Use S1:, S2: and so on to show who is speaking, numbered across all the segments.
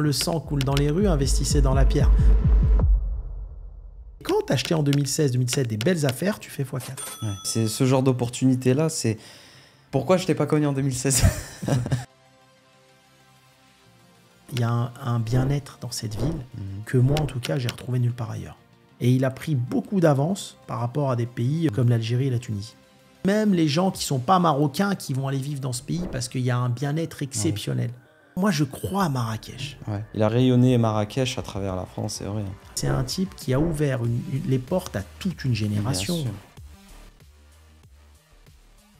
S1: le sang coule dans les rues, investissez dans la pierre. Quand tu acheté en 2016-2017 des belles affaires, tu fais x4.
S2: C'est ce genre d'opportunité-là, c'est pourquoi je t'ai pas connu en 2016
S1: Il y a un, bien-être dans cette ville mhm. que moi, en tout cas, j'ai retrouvé nulle part ailleurs. Et il a pris beaucoup d'avance par rapport à des pays comme l'Algérie et la Tunisie. Même les gens qui sont pas marocains qui vont aller vivre dans ce pays parce qu'il y a un bien-être exceptionnel. Moi, je crois à Marrakech.
S2: Il a rayonné Marrakech à travers la France, c'est vrai.
S1: C'est un type qui a ouvert les portes à toute une génération.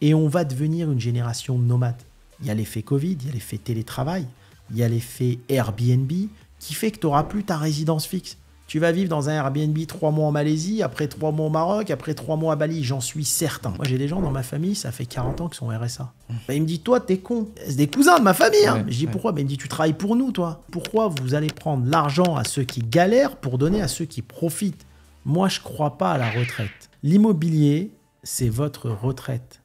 S1: Et on va devenir une génération nomade. Il y a l'effet Covid, il y a l'effet télétravail, il y a l'effet Airbnb qui fait que tu n'auras plus ta résidence fixe. Tu vas vivre dans un Airbnb trois mois en Malaisie, après trois mois au Maroc, après trois mois à Bali, j'en suis certain. Moi, j'ai des gens dans ma famille, ça fait 40 ans qu'ils sont RSA. Bah, il me dit, toi, t'es con. C'est des cousins de ma famille. Hein. je dis, pourquoi bah, Il me dit, tu travailles pour nous, toi. Pourquoi vous allez prendre l'argent à ceux qui galèrent pour donner à ceux qui profitent Moi, je crois pas à la retraite. L'immobilier, c'est votre retraite.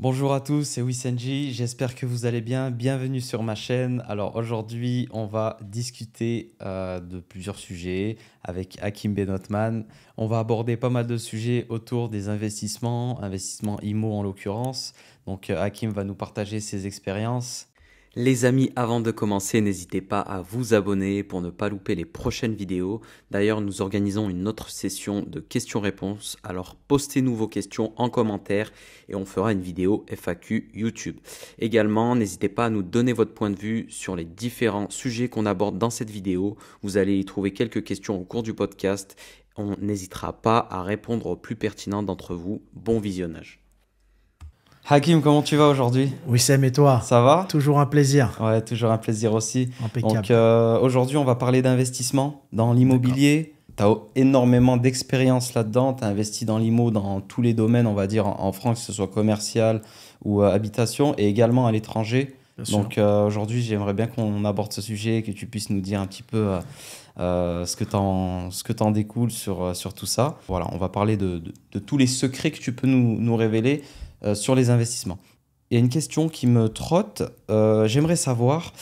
S1: Bonjour à
S2: tous, c'est Wisenji, j'espère que vous allez bien, bienvenue sur ma chaîne. Alors aujourd'hui on va discuter euh, de plusieurs sujets avec Hakim Benotman. On va aborder pas mal de sujets autour des investissements, investissements IMO en l'occurrence. Donc euh, Hakim va nous partager ses expériences, les amis, avant de commencer, n'hésitez pas à vous abonner pour ne pas louper les prochaines vidéos. D'ailleurs, nous organisons une autre session de questions-réponses. Alors, postez-nous vos questions en commentaire et on fera une vidéo FAQ YouTube. Également, n'hésitez pas à nous donner votre point de vue sur les différents sujets qu'on aborde dans cette vidéo. Vous allez y trouver quelques questions au cours du podcast. On n'hésitera pas à répondre aux plus pertinents d'entre vous. Bon visionnage. Hakim, comment tu vas aujourd'hui Oui, Sam et toi Ça va Toujours un plaisir. Ouais, toujours un plaisir aussi. Impeccable. Donc euh, aujourd'hui, on va parler d'investissement dans l'immobilier. Tu as énormément d'expérience là-dedans. Tu as investi dans l'IMO dans tous les domaines, on va dire, en, France, que ce soit commercial ou euh, habitation, et également à l'étranger. Donc euh, aujourd'hui, j'aimerais bien qu'on aborde ce sujet, que tu puisses nous dire un petit peu ce que t'en ce que en découle sur, sur tout ça. Voilà, on va parler de, de, de tous les secrets que tu peux nous, nous révéler euh, sur les investissements. Il y a une question qui me trotte. Euh, j'aimerais savoir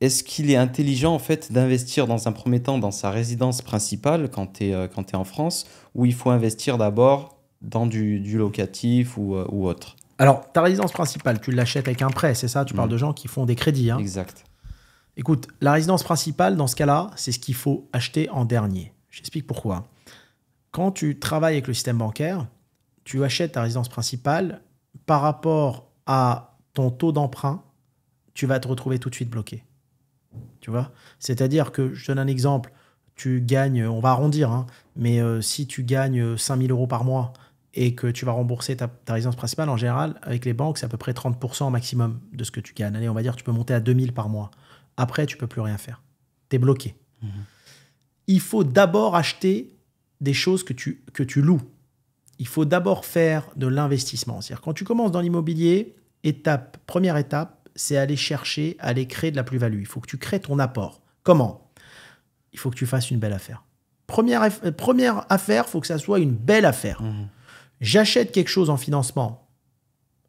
S2: est-ce qu'il est intelligent en fait d'investir dans un premier temps dans sa résidence principale quand tu es, es, en France ou il
S1: faut investir d'abord dans du, du, locatif ou, euh, ou autre Alors, ta résidence principale, tu l'achètes avec un prêt, c'est ça Tu parles mm. de gens qui font des crédits. Hein exact. Écoute, la résidence principale, dans ce cas-là, c'est ce qu'il faut acheter en dernier. J'explique pourquoi. Quand tu travailles avec le système bancaire, tu achètes ta résidence principale par rapport à ton taux d'emprunt, tu vas te retrouver tout de suite bloqué. Tu vois C'est-à-dire que, je donne un exemple, tu gagnes, on va arrondir, hein, mais euh, si tu gagnes 5000 euh, euros par mois et que tu vas rembourser ta, résidence principale, en général, avec les banques, c'est à peu près 30% maximum de ce que tu gagnes. Allez, on va dire, tu peux monter à 2000 par mois. Après, tu peux plus rien faire. Tu es bloqué. Mmh. Il faut d'abord acheter des choses que tu, que tu loues il faut d'abord faire de l'investissement. C'est-à-dire quand tu commences dans l'immobilier, étape, première étape, c'est aller chercher, aller créer de la plus-value. Il faut que tu crées ton apport. Comment Il faut que tu fasses une belle affaire. Première, euh, première affaire, faut que ça soit une belle affaire. Mmh. J'achète quelque chose en financement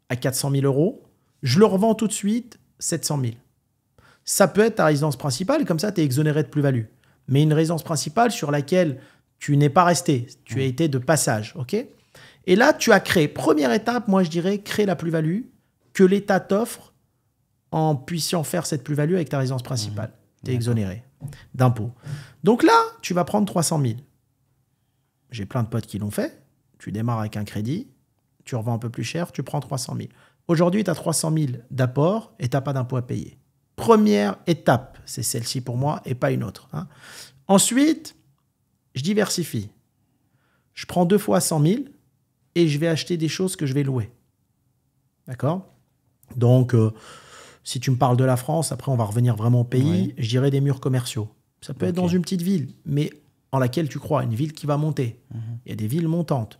S1: à 400 000 euros, je le revends tout de suite 700 000. Ça peut être ta résidence principale, comme ça tu es exonéré de plus-value. Mais une résidence principale sur laquelle tu n'es pas resté, tu mmh. as été de passage, ok et là, tu as créé, première étape, moi je dirais, créer la plus-value que l'État t'offre en puissant faire cette plus-value avec ta résidence principale. Mmh. T'es Tu es exonéré d'impôts. Donc là, tu vas prendre 300 000. J'ai plein de potes qui l'ont fait. Tu démarres avec un crédit, tu revends un peu plus cher, tu prends 300 000. Aujourd'hui, tu as 300 000 d'apport et tu n'as pas d'impôt à payer. Première étape, c'est celle-ci pour moi et pas une autre. Hein. Ensuite, je diversifie. Je prends deux fois 100 000 et je vais acheter des choses que je vais louer. D'accord Donc, euh, si tu me parles de la France, après on va revenir vraiment au pays, je dirais des murs commerciaux. Ça peut être dans une petite ville, mais en laquelle tu crois, une ville qui va monter. Mhm. Il y a des villes montantes.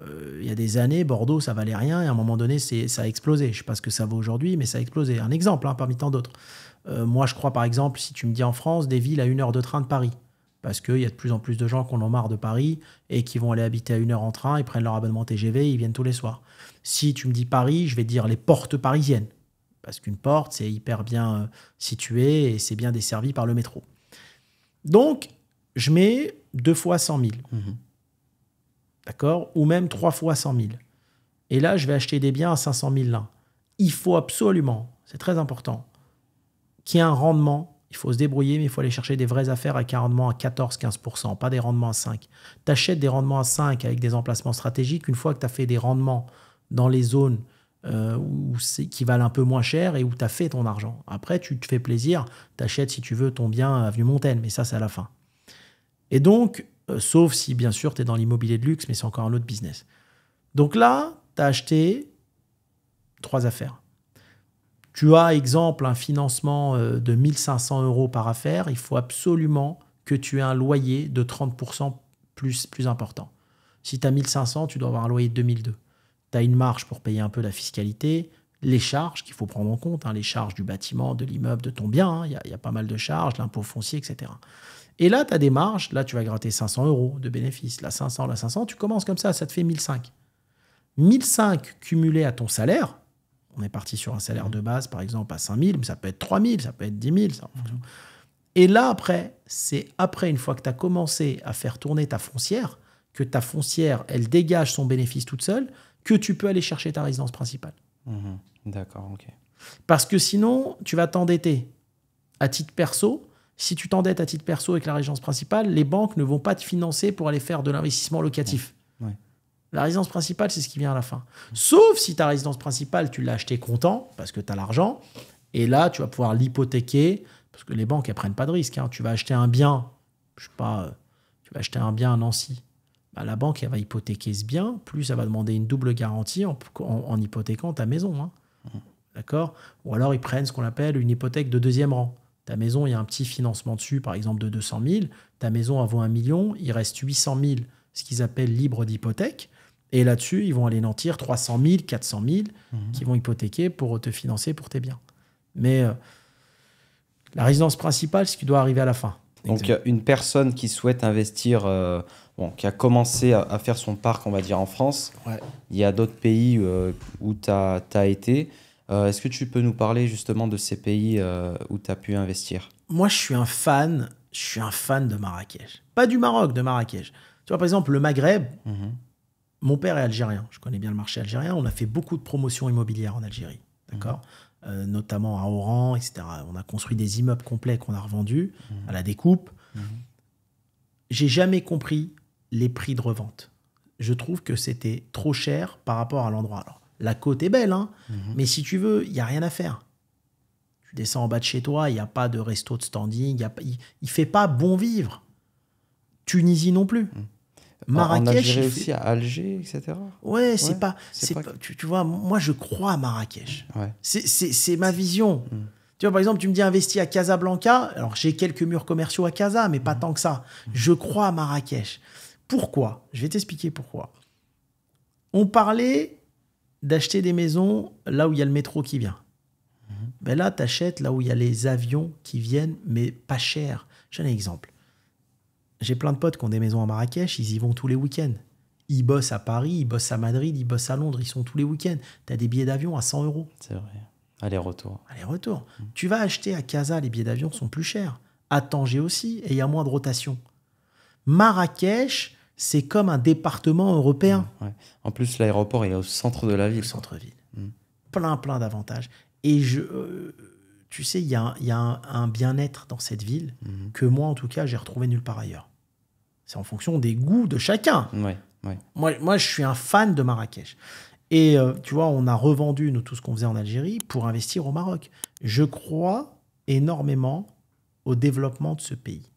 S1: Euh, il y a des années, Bordeaux, ça valait rien, et à un moment donné, ça a explosé. Je ne sais pas ce que ça vaut aujourd'hui, mais ça a explosé. Un exemple, hein, parmi tant d'autres. Euh, moi, je crois, par exemple, si tu me dis en France, des villes à une heure de train de Paris parce qu'il y a de plus en plus de gens qui en ont marre de Paris et qui vont aller habiter à une heure en train, ils prennent leur abonnement TGV, ils viennent tous les soirs. Si tu me dis Paris, je vais dire les portes parisiennes, parce qu'une porte, c'est hyper bien euh, situé et c'est bien desservi par le métro. Donc, je mets deux fois 100 000. Mhm. D'accord Ou même trois fois 100 000. Et là, je vais acheter des biens à 500 000 l'un. Il faut absolument, c'est très important, qu'il y ait un rendement il faut se débrouiller, mais il faut aller chercher des vraies affaires avec un rendement à 14-15%, pas des rendements à 5. Tu achètes des rendements à 5 avec des emplacements stratégiques une fois que tu as fait des rendements dans les zones euh, qui valent un peu moins cher et où tu as fait ton argent. Après, tu te fais plaisir, tu achètes si tu veux ton bien à Avenue Montaigne, mais ça, c'est à la fin. Et donc, euh, sauf si bien sûr tu es dans l'immobilier de luxe, mais c'est encore un autre business. Donc là, tu as acheté trois affaires tu as, exemple, un financement euh, de 1500 euros par affaire, il faut absolument que tu aies un loyer de 30% plus, plus important. Si tu as 1500, tu dois avoir un loyer de 2002. Tu as une marge pour payer un peu la fiscalité, les charges qu'il faut prendre en compte, hein, les charges du bâtiment, de l'immeuble, de ton bien, hein. il y, a pas mal de charges, l'impôt foncier, etc. Et là, tu as des marges, là tu vas gratter 500 euros de bénéfice. là 500, là 500, tu commences comme ça, ça te fait 1005. 1005 cumulé à ton salaire, on est parti sur un salaire de base, par exemple, à 5 000, mais ça peut être 3 000, ça peut être 10 000. Et là, après, c'est après, une fois que tu as commencé à faire tourner ta foncière, que ta foncière, elle dégage son bénéfice toute seule, que tu peux aller chercher ta résidence principale. Mhm. D'accord, ok. Parce que sinon, tu vas t'endetter à titre perso. Si tu t'endettes à titre perso avec la résidence principale, les banques ne vont pas te financer pour aller faire de l'investissement locatif. La résidence principale, c'est ce qui vient à la fin. Sauf si ta résidence principale, tu l'as acheté content, parce que tu as l'argent, et là, tu vas pouvoir l'hypothéquer, parce que les banques, elles prennent pas de risque. Hein. Tu vas acheter un bien, je sais pas, euh, tu vas acheter un bien à Nancy. Bah, la banque, elle va hypothéquer ce bien, plus elle va demander une double garantie en, hypothéquant ta maison. Hein. D'accord Ou alors, ils prennent ce qu'on appelle une hypothèque de deuxième rang. Ta maison, il y a un petit financement dessus, par exemple de 200 000. Ta maison, vaut 1 million, il reste 800 000, ce qu'ils appellent libre d'hypothèque. Et là-dessus, ils vont aller nantir 300 000, 400 000 qui vont hypothéquer pour te financer pour tes biens. Mais euh, la résidence principale, c'est ce qui doit arriver à la fin. Donc
S2: une personne qui souhaite investir, euh, bon, qui a commencé à, faire son parc, on va dire, en France, ouais. il y a d'autres pays euh, où tu as, été. Est-ce que tu peux nous parler justement de ces pays où tu as pu investir
S1: Moi, je suis un fan. Je suis un fan de Marrakech. Pas du Maroc, de Marrakech. Tu vois, par exemple, le Maghreb, mhm. Mon père est algérien, je connais bien le marché algérien. On a fait beaucoup de promotions immobilières en Algérie, d'accord mhm. euh, Notamment à Oran, etc. On a construit des immeubles complets qu'on a revendus mhm. à la découpe. Mhm. J'ai jamais compris les prix de revente. Je trouve que c'était trop cher par rapport à l'endroit. Alors, la côte est belle, hein, mais si tu veux, il n'y a rien à faire. Tu descends en bas de chez toi, il n'y a pas de resto de standing, il ne fait pas bon vivre. Tunisie non plus. Marrakech. En à
S2: Alger, etc. Ouais, c'est pas.
S1: c'est pas... Tu, vois, moi, je crois à Marrakech. Ouais. C'est ma vision. Hmm. Tu vois, par exemple, tu me dis investi à Casablanca. Alors, j'ai quelques murs commerciaux à Casa, mais pas hmm. tant que ça. Je crois à Marrakech. Pourquoi Je vais t'expliquer pourquoi. On parlait d'acheter des maisons là où il y a le métro qui vient. Hmm. Ben là, tu achètes là où il y a les avions qui viennent, mais pas cher. J'ai un exemple. J'ai plein de potes qui ont des maisons à Marrakech, ils y vont tous les week-ends. Ils bossent à Paris, ils bossent à Madrid, ils bossent à Londres, ils sont tous les week-ends. Tu as des billets d'avion à 100 euros. C'est vrai. Aller-retour. Aller-retour. Mm. Tu vas acheter à Casa, les billets d'avion sont plus chers. À Tanger aussi, et il y a moins de rotation. Marrakech, c'est comme un département européen.
S2: Mm, en plus, l'aéroport est au centre de la ville. Au centre-ville. Mm.
S1: Plein, plein d'avantages. Et je, euh, tu sais, il y a, un bien-être dans cette ville que moi, en tout cas, j'ai retrouvé nulle part ailleurs. C'est en fonction des goûts de chacun. Moi, je suis un fan de Marrakech. Et euh, tu vois, on a revendu nous, tout ce qu'on faisait en Algérie pour investir au Maroc. Je crois énormément au développement de ce pays.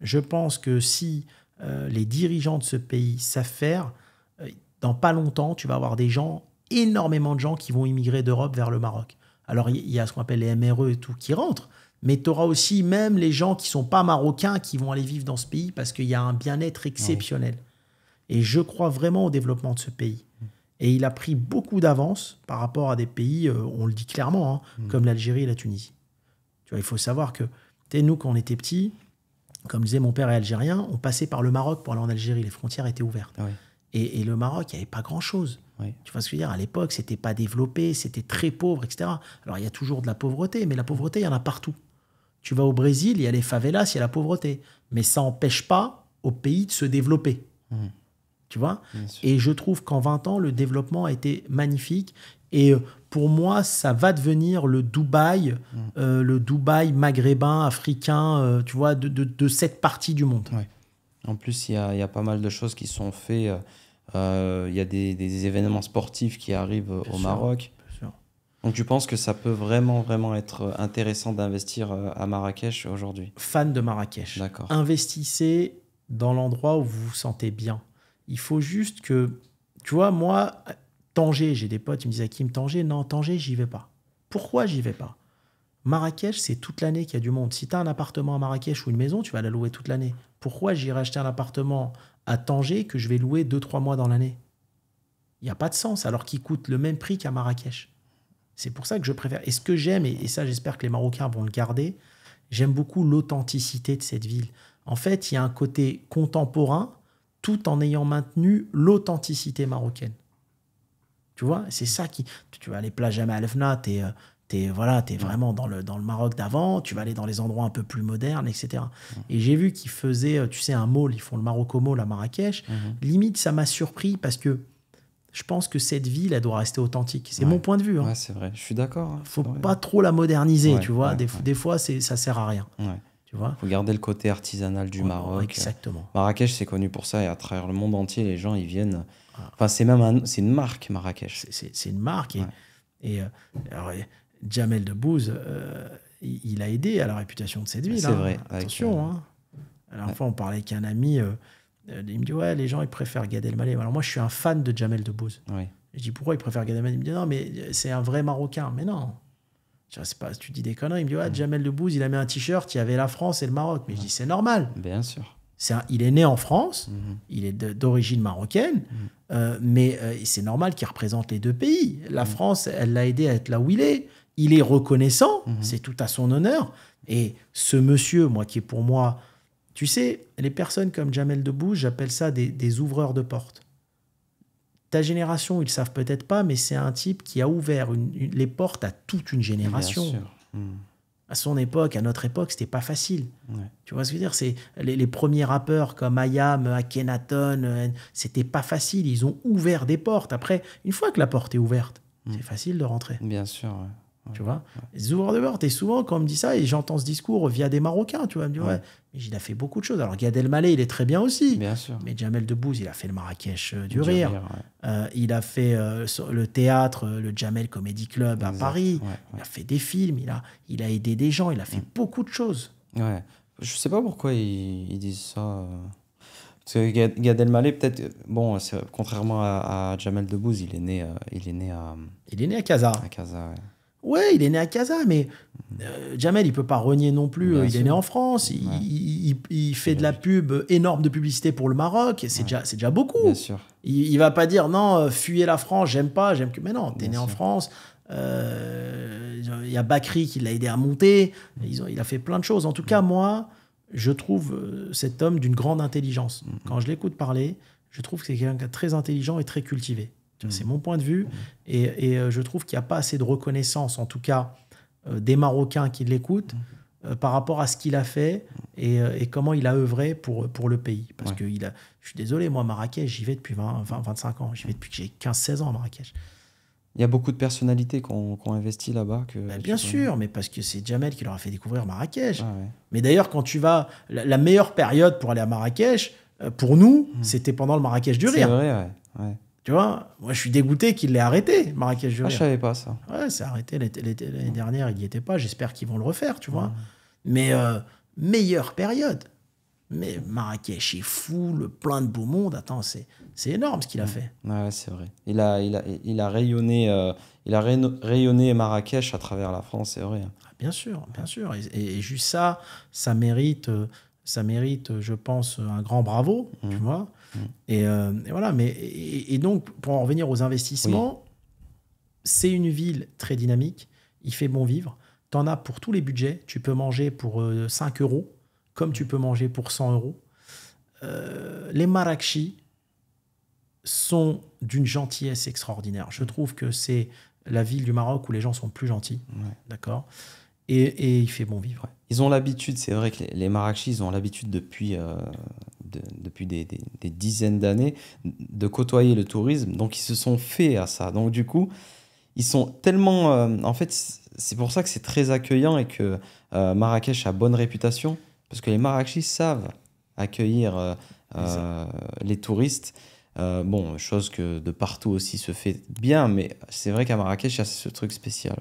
S1: Je pense que si euh, les dirigeants de ce pays savent faire, euh, dans pas longtemps, tu vas avoir des gens, énormément de gens qui vont immigrer d'Europe vers le Maroc. Alors, il y, y a ce qu'on appelle les MRE et tout qui rentrent, mais tu auras aussi même les gens qui sont pas marocains qui vont aller vivre dans ce pays parce qu'il y a un bien-être exceptionnel. Et je crois vraiment au développement de ce pays. Et il a pris beaucoup d'avance par rapport à des pays, euh, on le dit clairement, hein, mm. comme l'Algérie et la Tunisie. Tu vois, il faut savoir que, nous, quand on était petits, comme disait mon père est algérien, on passait par le Maroc pour aller en Algérie. Les frontières étaient ouvertes. Ah et, le Maroc, il n'y avait pas grand-chose. Tu vois ce que je veux dire À l'époque, c'était pas développé, c'était très pauvre, etc. Alors, il y a toujours de la pauvreté, mais la pauvreté, il y en a partout. Tu vas au Brésil, il y a les favelas, il y a la pauvreté. Mais ça n'empêche pas au pays de se développer. Mmh. Tu vois Et je trouve qu'en 20 ans, le développement a été magnifique. Et euh, pour moi, ça va devenir le Dubaï, mmh. euh, le Dubaï maghrébin, africain, euh, tu vois, de, cette partie du monde.
S2: En plus, il y, a, pas mal de choses qui sont faites. Il y a des, événements sportifs qui arrivent au Maroc. Donc tu penses que ça peut vraiment, vraiment être euh, intéressant d'investir euh, à Marrakech aujourd'hui Fan
S1: de Marrakech. D'accord. Investissez dans l'endroit où vous vous sentez bien. Il faut juste que, tu vois, moi, Tanger, j'ai des potes, ils me qui me Tanger, non, Tanger, j'y vais pas. Pourquoi j'y vais pas Marrakech, c'est toute l'année qu'il y a du monde. Si tu as un appartement à Marrakech ou une maison, tu vas la louer toute l'année. Pourquoi j'irai acheter un appartement à Tanger que je vais louer 2-3 mois dans l'année Il n'y a pas de sens, alors qu'il coûte le même prix qu'à Marrakech. C'est pour ça que je préfère. Et ce que j'aime, et, ça j'espère que les Marocains vont le garder, j'aime beaucoup l'authenticité de cette ville. En fait, il y a un côté contemporain tout en ayant maintenu l'authenticité marocaine. Tu vois, c'est ça qui. Tu vas aller plage à Malfna, tu es, euh, voilà, es vraiment dans le, dans le Maroc d'avant, tu vas aller dans les endroits un peu plus modernes, etc. Et j'ai vu qu'ils faisaient, euh, tu sais, un mall, ils font le Maroc la à Marrakech. Mhm. Limite, ça m'a surpris parce que je pense que cette ville, elle doit rester authentique. C'est mon point de vue. Hein. Ouais, c'est vrai, je suis d'accord. ne hein. faut pas trop la moderniser, tu vois. des, fois, ça sert à rien. Tu vois
S2: faut garder le côté artisanal du Maroc. Exactement. Marrakech, c'est connu pour ça et à travers le monde entier, les gens, ils viennent. Ah.
S1: Enfin, c'est même c'est une marque, Marrakech. C'est une marque. Et, euh, et Jamel Debbouze, euh, il, a aidé à la réputation de cette ah, ville. C'est hein. vrai. Attention. À euh, hein. la on parlait qu'un un ami euh, il me dit ouais les gens ils préfèrent Gad Elmaleh alors moi je suis un fan de Jamel Debbouze oui. je dis pourquoi ils préfèrent Gad Elmaleh il me dit non mais euh, c'est un vrai Marocain mais non je sais ah, pas tu dis des conneries il me dit ouais mm. Jamel Debbouze il a mis un t-shirt il y avait la France et le Maroc mais je dis mm. c'est normal bien sûr il est né en France, mm-hmm. il est d'origine marocaine, mm. euh, mais c'est normal qu'il représente les deux pays. La France, elle l'a aidé à être là où il est. Il est reconnaissant, mm-hmm. c'est tout à son honneur. Et ce monsieur, moi qui est pour moi tu sais, les personnes comme Jamel Debbouze, j'appelle ça des, ouvreurs de portes. Ta génération, ils savent peut-être pas, mais c'est un type qui a ouvert les portes à toute une génération. Hmm. À son époque, à notre époque, c'était pas facile. Tu vois ce que je veux dire C'est les, premiers rappeurs comme Ayam, Akhenaton, euh, c'était pas facile. Ils ont ouvert des portes. Après, une fois que la porte est ouverte, hmm. c'est facile de rentrer. Bien sûr. Tu vois, les de bord. Et souvent, quand on me dit ça, et j'entends ce discours via des Marocains, tu vois, me dire mais il a fait beaucoup de choses. Alors, Gad Elmaleh, il est très bien aussi. Bien sûr. Mais Jamel Debbouze, il a fait le Marrakech euh, du, rire. Euh, il a fait euh, le théâtre, le Jamel Comedy Club à Paris. il a fait des films, il a, il a aidé des gens, il a fait mm. beaucoup de choses. Ouais.
S2: Je sais pas pourquoi ils, disent ça. Parce que Gad, Elmaleh, peut-être, bon, contrairement à, Jamel Debbouze, il est né, il est né à. Il est né à Casa. À Casa, ouais.
S1: Ouais, il est né à Casa, mais euh, Jamel, il peut pas renier non plus. Euh, il est né en France. Il, fait de la pub énorme de publicité pour le Maroc. C'est déjà, déjà, beaucoup. Il, va pas dire non, euh, fuyez la France, j'aime pas, j'aime que. Mais non, t'es né en France. Il y a Bakri qui l'a aidé à monter. il a fait plein de choses. En tout cas, moi, je trouve cet homme d'une grande intelligence. Mm-hmm. Quand je l'écoute parler, je trouve que c'est quelqu'un très intelligent et très cultivé. Mmh. C'est mon point de vue. Et, euh, je trouve qu'il n'y a pas assez de reconnaissance, en tout cas euh, des Marocains qui l'écoutent, mmh. euh, par rapport à ce qu'il a fait et, comment il a œuvré pour, pour le pays. Parce que il a, je suis désolé, moi, Marrakech, j'y vais depuis 20, 25 ans. J'y vais depuis que j'ai 15-16 ans à Marrakech. Il y a beaucoup de personnalités qu'on ont investi là-bas. Que, ben, bien sûr, mais parce que c'est Jamel qui leur a fait découvrir Marrakech. Ah mais d'ailleurs, quand tu vas. La, meilleure période pour aller à Marrakech, pour nous, mmh. c'était pendant le Marrakech du Rire.
S2: C'est vrai,
S1: tu vois, moi je suis dégoûté qu'il l'ait arrêté, Marrakech Ah, je savais pas ça. Ouais, c'est arrêté l'année dernière, il n'y était pas. J'espère qu'ils vont le refaire, tu vois. Mais euh, meilleure période. Mais Marrakech est fou, le plein de beau monde. Attends, c'est, énorme ce qu'il a fait.
S2: Ouais, c'est vrai. Il a, il a, rayonné, il a euh, rayonné Marrakech à travers la France, c'est vrai. Hein.
S1: Ah, bien sûr, bien sûr. Et, juste ça, ça mérite, euh, ça mérite, je pense, un grand bravo, tu mmh. vois. Euh, et, voilà, mais et, donc pour en revenir aux investissements, c'est une ville très dynamique, il fait bon vivre, tu en as pour tous les budgets, tu peux manger pour 5 euh, euros, comme tu mm. peux manger pour 100 euros. Euh, les Marrakchi sont d'une gentillesse extraordinaire. Je trouve que c'est la ville du Maroc où les gens sont plus gentils, d'accord et, il fait bon vivre.
S2: Ils ont l'habitude, c'est vrai que les, les ont l'habitude depuis depuis des, dizaines d'années de côtoyer le tourisme. Donc ils se sont faits à ça. Donc du coup, ils sont tellement... Euh, en fait, c'est pour ça que c'est très accueillant et que euh, Marrakech a bonne réputation, parce que les Marrakechis savent accueillir euh, les touristes. bon, chose que de partout aussi se fait bien, mais c'est vrai qu'à Marrakech, il y a ce truc spécial.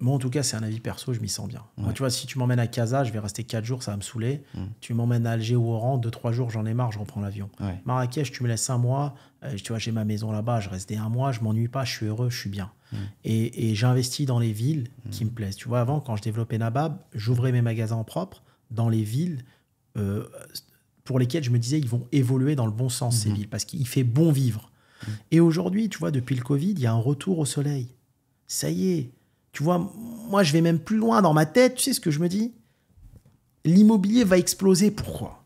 S1: Moi, en tout cas, c'est un avis perso, je m'y sens bien. tu vois, si tu m'emmènes à Casa, je vais rester 4 jours, ça va me saouler. Mm. Tu m'emmènes à Alger ou Oran, 2-3 jours, j'en ai marre, je reprends l'avion. Marrakech, tu me laisses un mois, euh, tu vois, j'ai ma maison là-bas, je reste des un mois, je m'ennuie pas, je suis heureux, je suis bien. Mm. Et, j'investis dans les villes mm. qui me plaisent. Tu vois, avant, quand je développais Nabab, j'ouvrais mes magasins propres dans les villes euh, pour lesquelles je me disais, qu'ils vont évoluer dans le bon sens, ces mm-hmm. villes, parce qu'il fait bon vivre. Et aujourd'hui, tu vois, depuis le Covid, il y a un retour au soleil. Ça y est, tu vois, moi, je vais même plus loin dans ma tête. Tu sais ce que je me dis L'immobilier va exploser. Pourquoi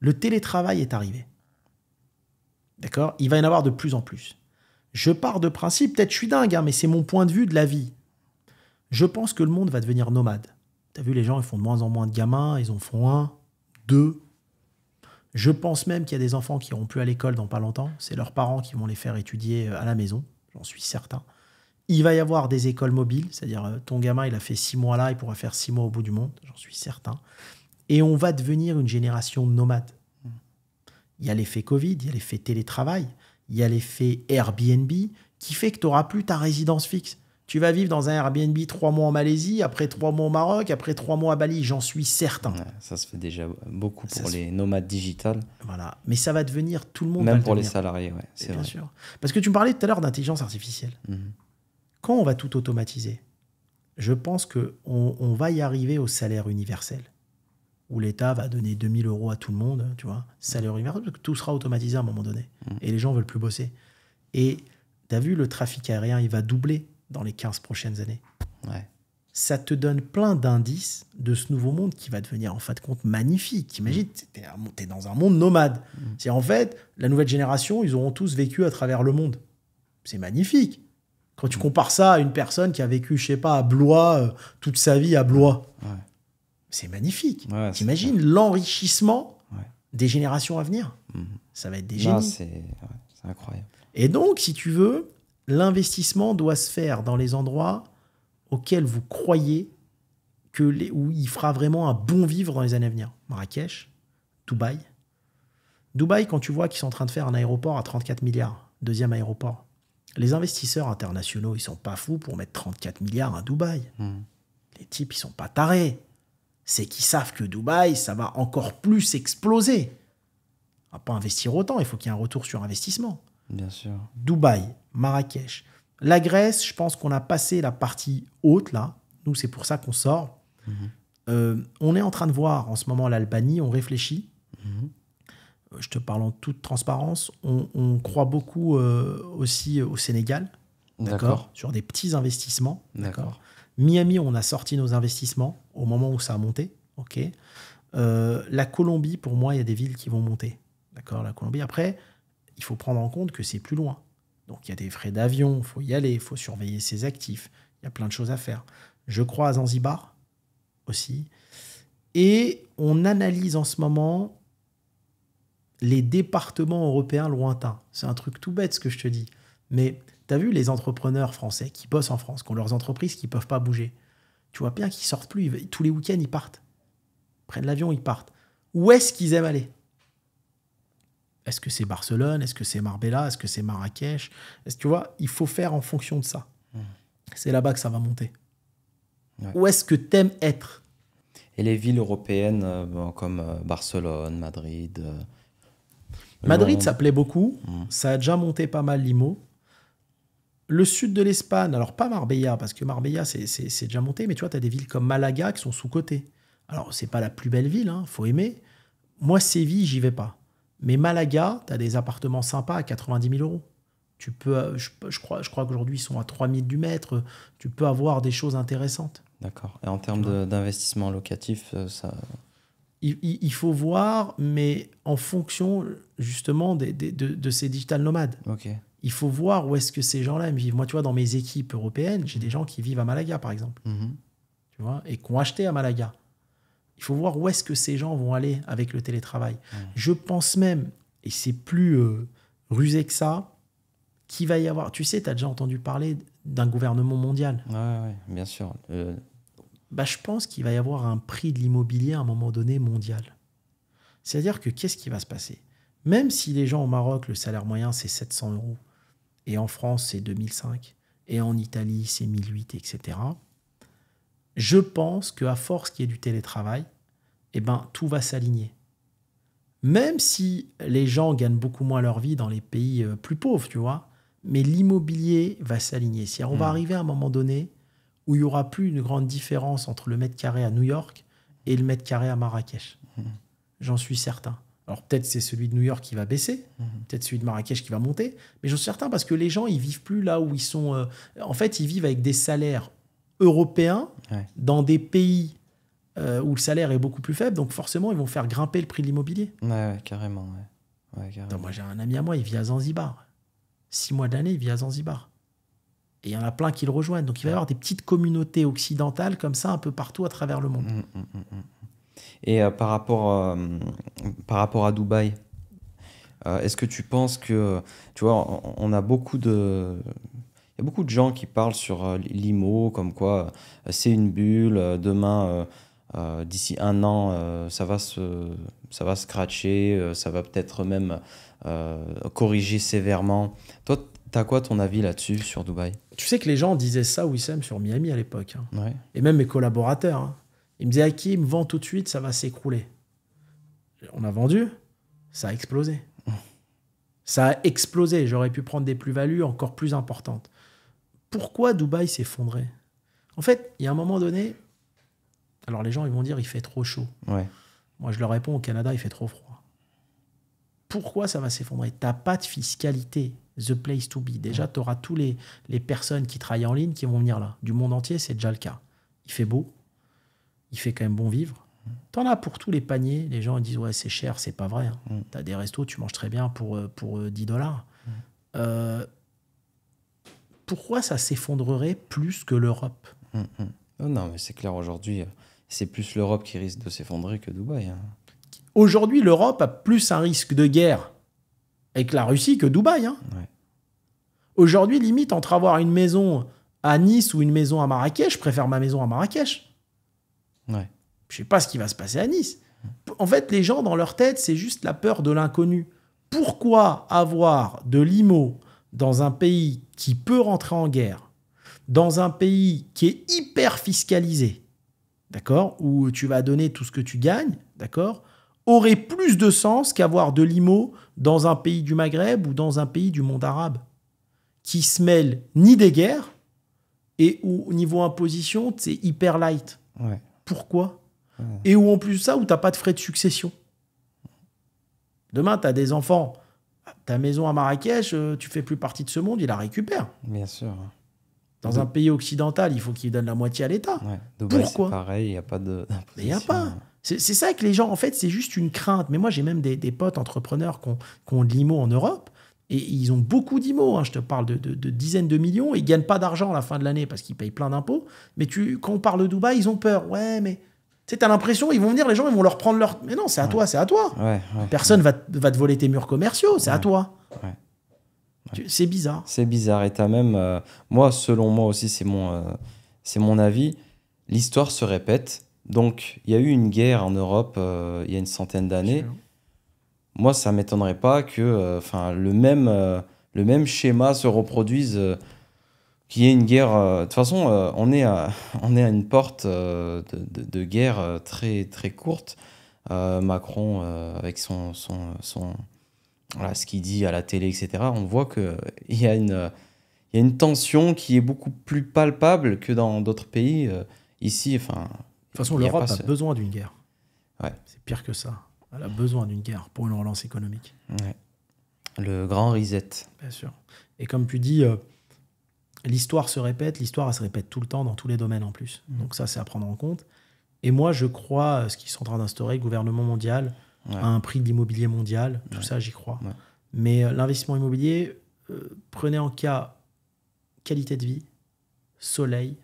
S1: Le télétravail est arrivé. D'accord Il va y en avoir de plus en plus. Je pars de principe, peut-être je suis dingue, hein, mais c'est mon point de vue de la vie. Je pense que le monde va devenir nomade. T'as vu, les gens, ils font de moins en moins de gamins, ils en font un, deux. Je pense même qu'il y a des enfants qui n'auront plus à l'école dans pas longtemps. C'est leurs parents qui vont les faire étudier euh, à la maison, j'en suis certain. Il va y avoir des écoles mobiles, c'est-à-dire euh, ton gamin, il a fait six mois là, il pourra faire six mois au bout du monde, j'en suis certain. Et on va devenir une génération nomade. Il y a l'effet Covid, il y a l'effet télétravail, il y a l'effet Airbnb qui fait que tu n'auras plus ta résidence fixe. Tu vas vivre dans un Airbnb trois mois en Malaisie, après trois mois au Maroc, après trois mois à Bali, j'en suis certain. ça se
S2: fait déjà beaucoup pour les nomades digitales.
S1: Voilà, mais ça va devenir tout le monde. Même pour les salariés, ouais, c'est vrai. Parce que tu me parlais tout à l'heure d'intelligence artificielle. Mhm. Quand on va tout automatiser, je pense qu'on on va y arriver au salaire universel, où l'État va donner 2000 euros à tout le monde, tu vois, salaire universel, parce tout sera automatisé à un moment donné, mmh. et les gens veulent plus bosser. Et tu as vu, le trafic aérien, il va doubler dans les 15 prochaines années. Ça te donne plein d'indices de ce nouveau monde qui va devenir en fin de compte magnifique. Imagine, mmh. tu es, dans un monde nomade. Mmh. C'est en fait, la nouvelle génération, ils auront tous vécu à travers le monde. C'est magnifique. Quand tu compares ça à une personne qui a vécu, je sais pas, à Blois, euh, toute sa vie à Blois, c'est magnifique. T'imagines l'enrichissement des générations à venir mhm. Ça va être des génies. C'est incroyable. Et donc, si tu veux, l'investissement doit se faire dans les endroits auxquels vous croyez que les, où il fera vraiment un bon vivre dans les années à venir. Marrakech, Dubaï. Dubaï, quand tu vois qu'ils sont en train de faire un aéroport à 34 milliards, deuxième aéroport, les investisseurs internationaux, ils sont pas fous pour mettre 34 milliards à Dubaï. Hmm. Les types, ils sont pas tarés. C'est qu'ils savent que Dubaï, ça va encore plus exploser. On va pas investir autant, il faut qu'il y ait un retour sur investissement. Bien sûr. Dubaï, Marrakech. La Grèce, je pense qu'on a passé la partie haute là. Nous, c'est pour ça qu'on sort. Mhm. Euh, on est en train de voir en ce moment l'Albanie, on réfléchit. Mhm je te parle en toute transparence, on, croit beaucoup euh, aussi au Sénégal, d'accord, sur des petits investissements, d'accord. Miami, on a sorti nos investissements au moment où ça a monté, ok. Euh, la Colombie, pour moi, il y a des villes qui vont monter, d'accord. La Colombie. Après, il faut prendre en compte que c'est plus loin, donc il y a des frais d'avion, il faut y aller, il faut surveiller ses actifs, il y a plein de choses à faire. Je crois à Zanzibar aussi, et on analyse en ce moment les départements européens lointains. C'est un truc tout bête ce que je te dis. Mais tu as vu les entrepreneurs français qui bossent en France, qui ont leurs entreprises qui ne peuvent pas bouger. Tu vois bien qu'ils sortent plus. tous les week-ends, ils partent. prennent l'avion, ils partent. Où est-ce qu'ils aiment aller Est-ce que c'est Barcelone Est-ce que c'est Marbella Est-ce que c'est Marrakech Est-ce tu vois Il faut faire en fonction de ça. Mmh. C'est là-bas que ça va monter. Où est-ce que aimes être
S2: Et les villes européennes, euh, comme euh, Barcelone, Madrid, euh, Madrid, euh, ça
S1: plaît beaucoup. Ça a déjà monté pas mal l'IMO. Le sud de l'Espagne, alors pas Marbella, parce que Marbella, c'est déjà monté, mais tu vois, tu as des villes comme Malaga qui sont sous-cotées. Alors, c'est pas la plus belle ville, hein, faut aimer. Moi, Séville, j'y vais pas. Mais Malaga, tu as des appartements sympas à 90 000 euros. Tu peux, euh, je, crois, je crois qu'aujourd'hui, ils sont à 3 000 du mètre. Tu peux avoir des choses intéressantes.
S2: D'accord. Et en termes d'investissement locatif, euh, ça,
S1: il, faut voir, mais en fonction justement des, de, ces digital nomades. Il faut voir où est-ce que ces gens-là vivent. Moi, tu vois, dans mes équipes européennes, j'ai des gens qui vivent à Malaga, par exemple, mm-hmm. tu vois, et qui ont acheté à Malaga. Il faut voir où est-ce que ces gens vont aller avec le télétravail. Mm. Je pense même, et c'est plus euh, rusé que ça, qu'il va y avoir. Tu sais, tu as déjà entendu parler d'un gouvernement mondial. Oui,
S2: bien sûr. Euh,
S1: bah, je pense qu'il va y avoir un prix de l'immobilier à un moment donné mondial. C'est-à-dire que qu'est-ce qui va se passer Même si les gens au Maroc, le salaire moyen, c'est 700 euros, et en France, c'est 2005, et en Italie, c'est 1008, etc., je pense qu'à force qu'il y ait du télétravail, eh ben, tout va s'aligner. Même si les gens gagnent beaucoup moins leur vie dans les pays euh, plus pauvres, tu vois, mais l'immobilier va s'aligner. cest on va hmm. arriver à un moment donné où il n'y aura plus une grande différence entre le mètre carré à New York et le mètre carré à Marrakech. Mhm. J'en suis certain. Alors peut-être c'est celui de New York qui va baisser, mhm. peut-être celui de Marrakech qui va monter, mais j'en suis certain parce que les gens, ils vivent plus là où ils sont... Euh, en fait, ils vivent avec des salaires européens dans des pays euh, où le salaire est beaucoup plus faible, donc forcément, ils vont faire grimper le prix de l'immobilier. Ouais, carrément. moi, j'ai un ami à moi, il vit à Zanzibar. Six mois d'année, il vit à Zanzibar. Et il y en a plein qui le rejoignent. Donc il va y avoir des petites communautés occidentales comme ça un peu partout à travers le monde. Mmh, mmh, mmh,
S2: Et euh, par, rapport, euh, par rapport à Dubaï, euh, est-ce que tu penses que, tu vois, on, a beaucoup de... Il y a beaucoup de gens qui parlent sur l'IMO, comme quoi c'est une bulle, demain, d'ici un an, ça va se, ça va scratcher, ça va peut-être même corriger sévèrement. Toi, T'as quoi ton avis là-dessus sur Dubaï
S1: Tu sais que les gens disaient ça, Wissem, sur Miami à l'époque. Hein. Et même mes collaborateurs. Hein. Ils me disaient Hakim, me vend tout de suite, ça va s'écrouler. On a vendu, ça a explosé. ça a explosé. J'aurais pu prendre des plus-values encore plus importantes. Pourquoi Dubaï s'effondrait En fait, il y a un moment donné, alors les gens ils vont dire il fait trop chaud. Moi je leur réponds au Canada il fait trop froid. Pourquoi ça va s'effondrer T'as pas de fiscalité the place to be. Déjà, tu auras tous les, les personnes qui travaillent en ligne qui vont venir là. Du monde entier, c'est déjà le cas. Il fait beau, il fait quand même bon vivre. en as pour tous les paniers. Les gens disent ouais c'est cher, c'est pas vrai. Hein. Mm. Tu as des restos, tu manges très bien pour, euh, pour 10 euh, dollars. Mm. Euh, pourquoi ça s'effondrerait plus que l'Europe
S2: mm, Non mais c'est clair aujourd'hui, c'est plus l'Europe qui risque de s'effondrer que Dubaï. Hein.
S1: Aujourd'hui l'Europe a plus un risque de guerre avec la Russie que Dubaï. Hein. Aujourd'hui, limite, entre avoir une maison à Nice ou une maison à Marrakech, je préfère ma maison à Marrakech. Ouais. Je sais pas ce qui va se passer à Nice. En fait, les gens, dans leur tête, c'est juste la peur de l'inconnu. Pourquoi avoir de l'IMO dans un pays qui peut rentrer en guerre, dans un pays qui est hyper fiscalisé, d'accord, où tu vas donner tout ce que tu gagnes, d'accord, aurait plus de sens qu'avoir de l'IMO dans un pays du Maghreb ou dans un pays du monde arabe, qui se mêle ni des guerres, et où au niveau imposition, c'est hyper light. Pourquoi Et où en plus ça, où t'as pas de frais de succession. Demain, tu as des enfants, ta maison à Marrakech, euh, tu fais plus partie de ce monde, il la récupère. Bien sûr. Dans un pays occidental, il faut qu'il donne la moitié à l'État.
S2: Pourquoi Pareil, il a pas de.
S1: il a pas. C'est ça que les gens, en fait, c'est juste une crainte. Mais moi, j'ai même des, potes entrepreneurs qui ont, en Europe. Et ils ont beaucoup d'IMO, hein. je te parle de, dizaines de millions, et ils gagnent pas d'argent à la fin de l'année parce qu'ils payent plein d'impôts. Mais tu, quand on parle de Dubaï, ils ont peur. Ouais, mais tu as l'impression, ils vont venir, les gens, ils vont leur prendre leur. Mais non, c'est à toi, c'est à toi. Personne va, va, te voler tes murs commerciaux, c'est à toi.
S2: C'est bizarre. C'est bizarre. Et tu même, euh, moi, selon moi aussi, c'est mon, euh, c'est mon avis, l'histoire se répète donc, il y a eu une guerre en Europe euh, il y a une centaine d'années. Moi, ça m'étonnerait pas que euh, le, même, euh, le même schéma se reproduise, qu'il y ait une guerre. De toute façon, on, est à, on est à une porte de, guerre très, très courte. Macron, avec son, son, voilà, ce qu'il dit à la télé, etc., on voit qu'il y, a une, tension qui est beaucoup plus palpable que dans d'autres pays. ici, enfin, de toute façon, l'Europe a,
S1: besoin d'une guerre. C'est pire que ça. Elle a besoin d'une guerre pour une relance économique.
S2: Le grand reset.
S1: Bien sûr. Et comme tu dis, euh, l'histoire se répète, l'histoire se répète tout le temps dans tous les domaines en plus. Mm. Donc ça, c'est à prendre en compte. Et moi, je crois euh, ce qu'ils sont en train d'instaurer, gouvernement mondial, un prix de l'immobilier mondial, tout ça, j'y crois. Mais euh, l'investissement immobilier, prenez en cas qualité de vie, soleil,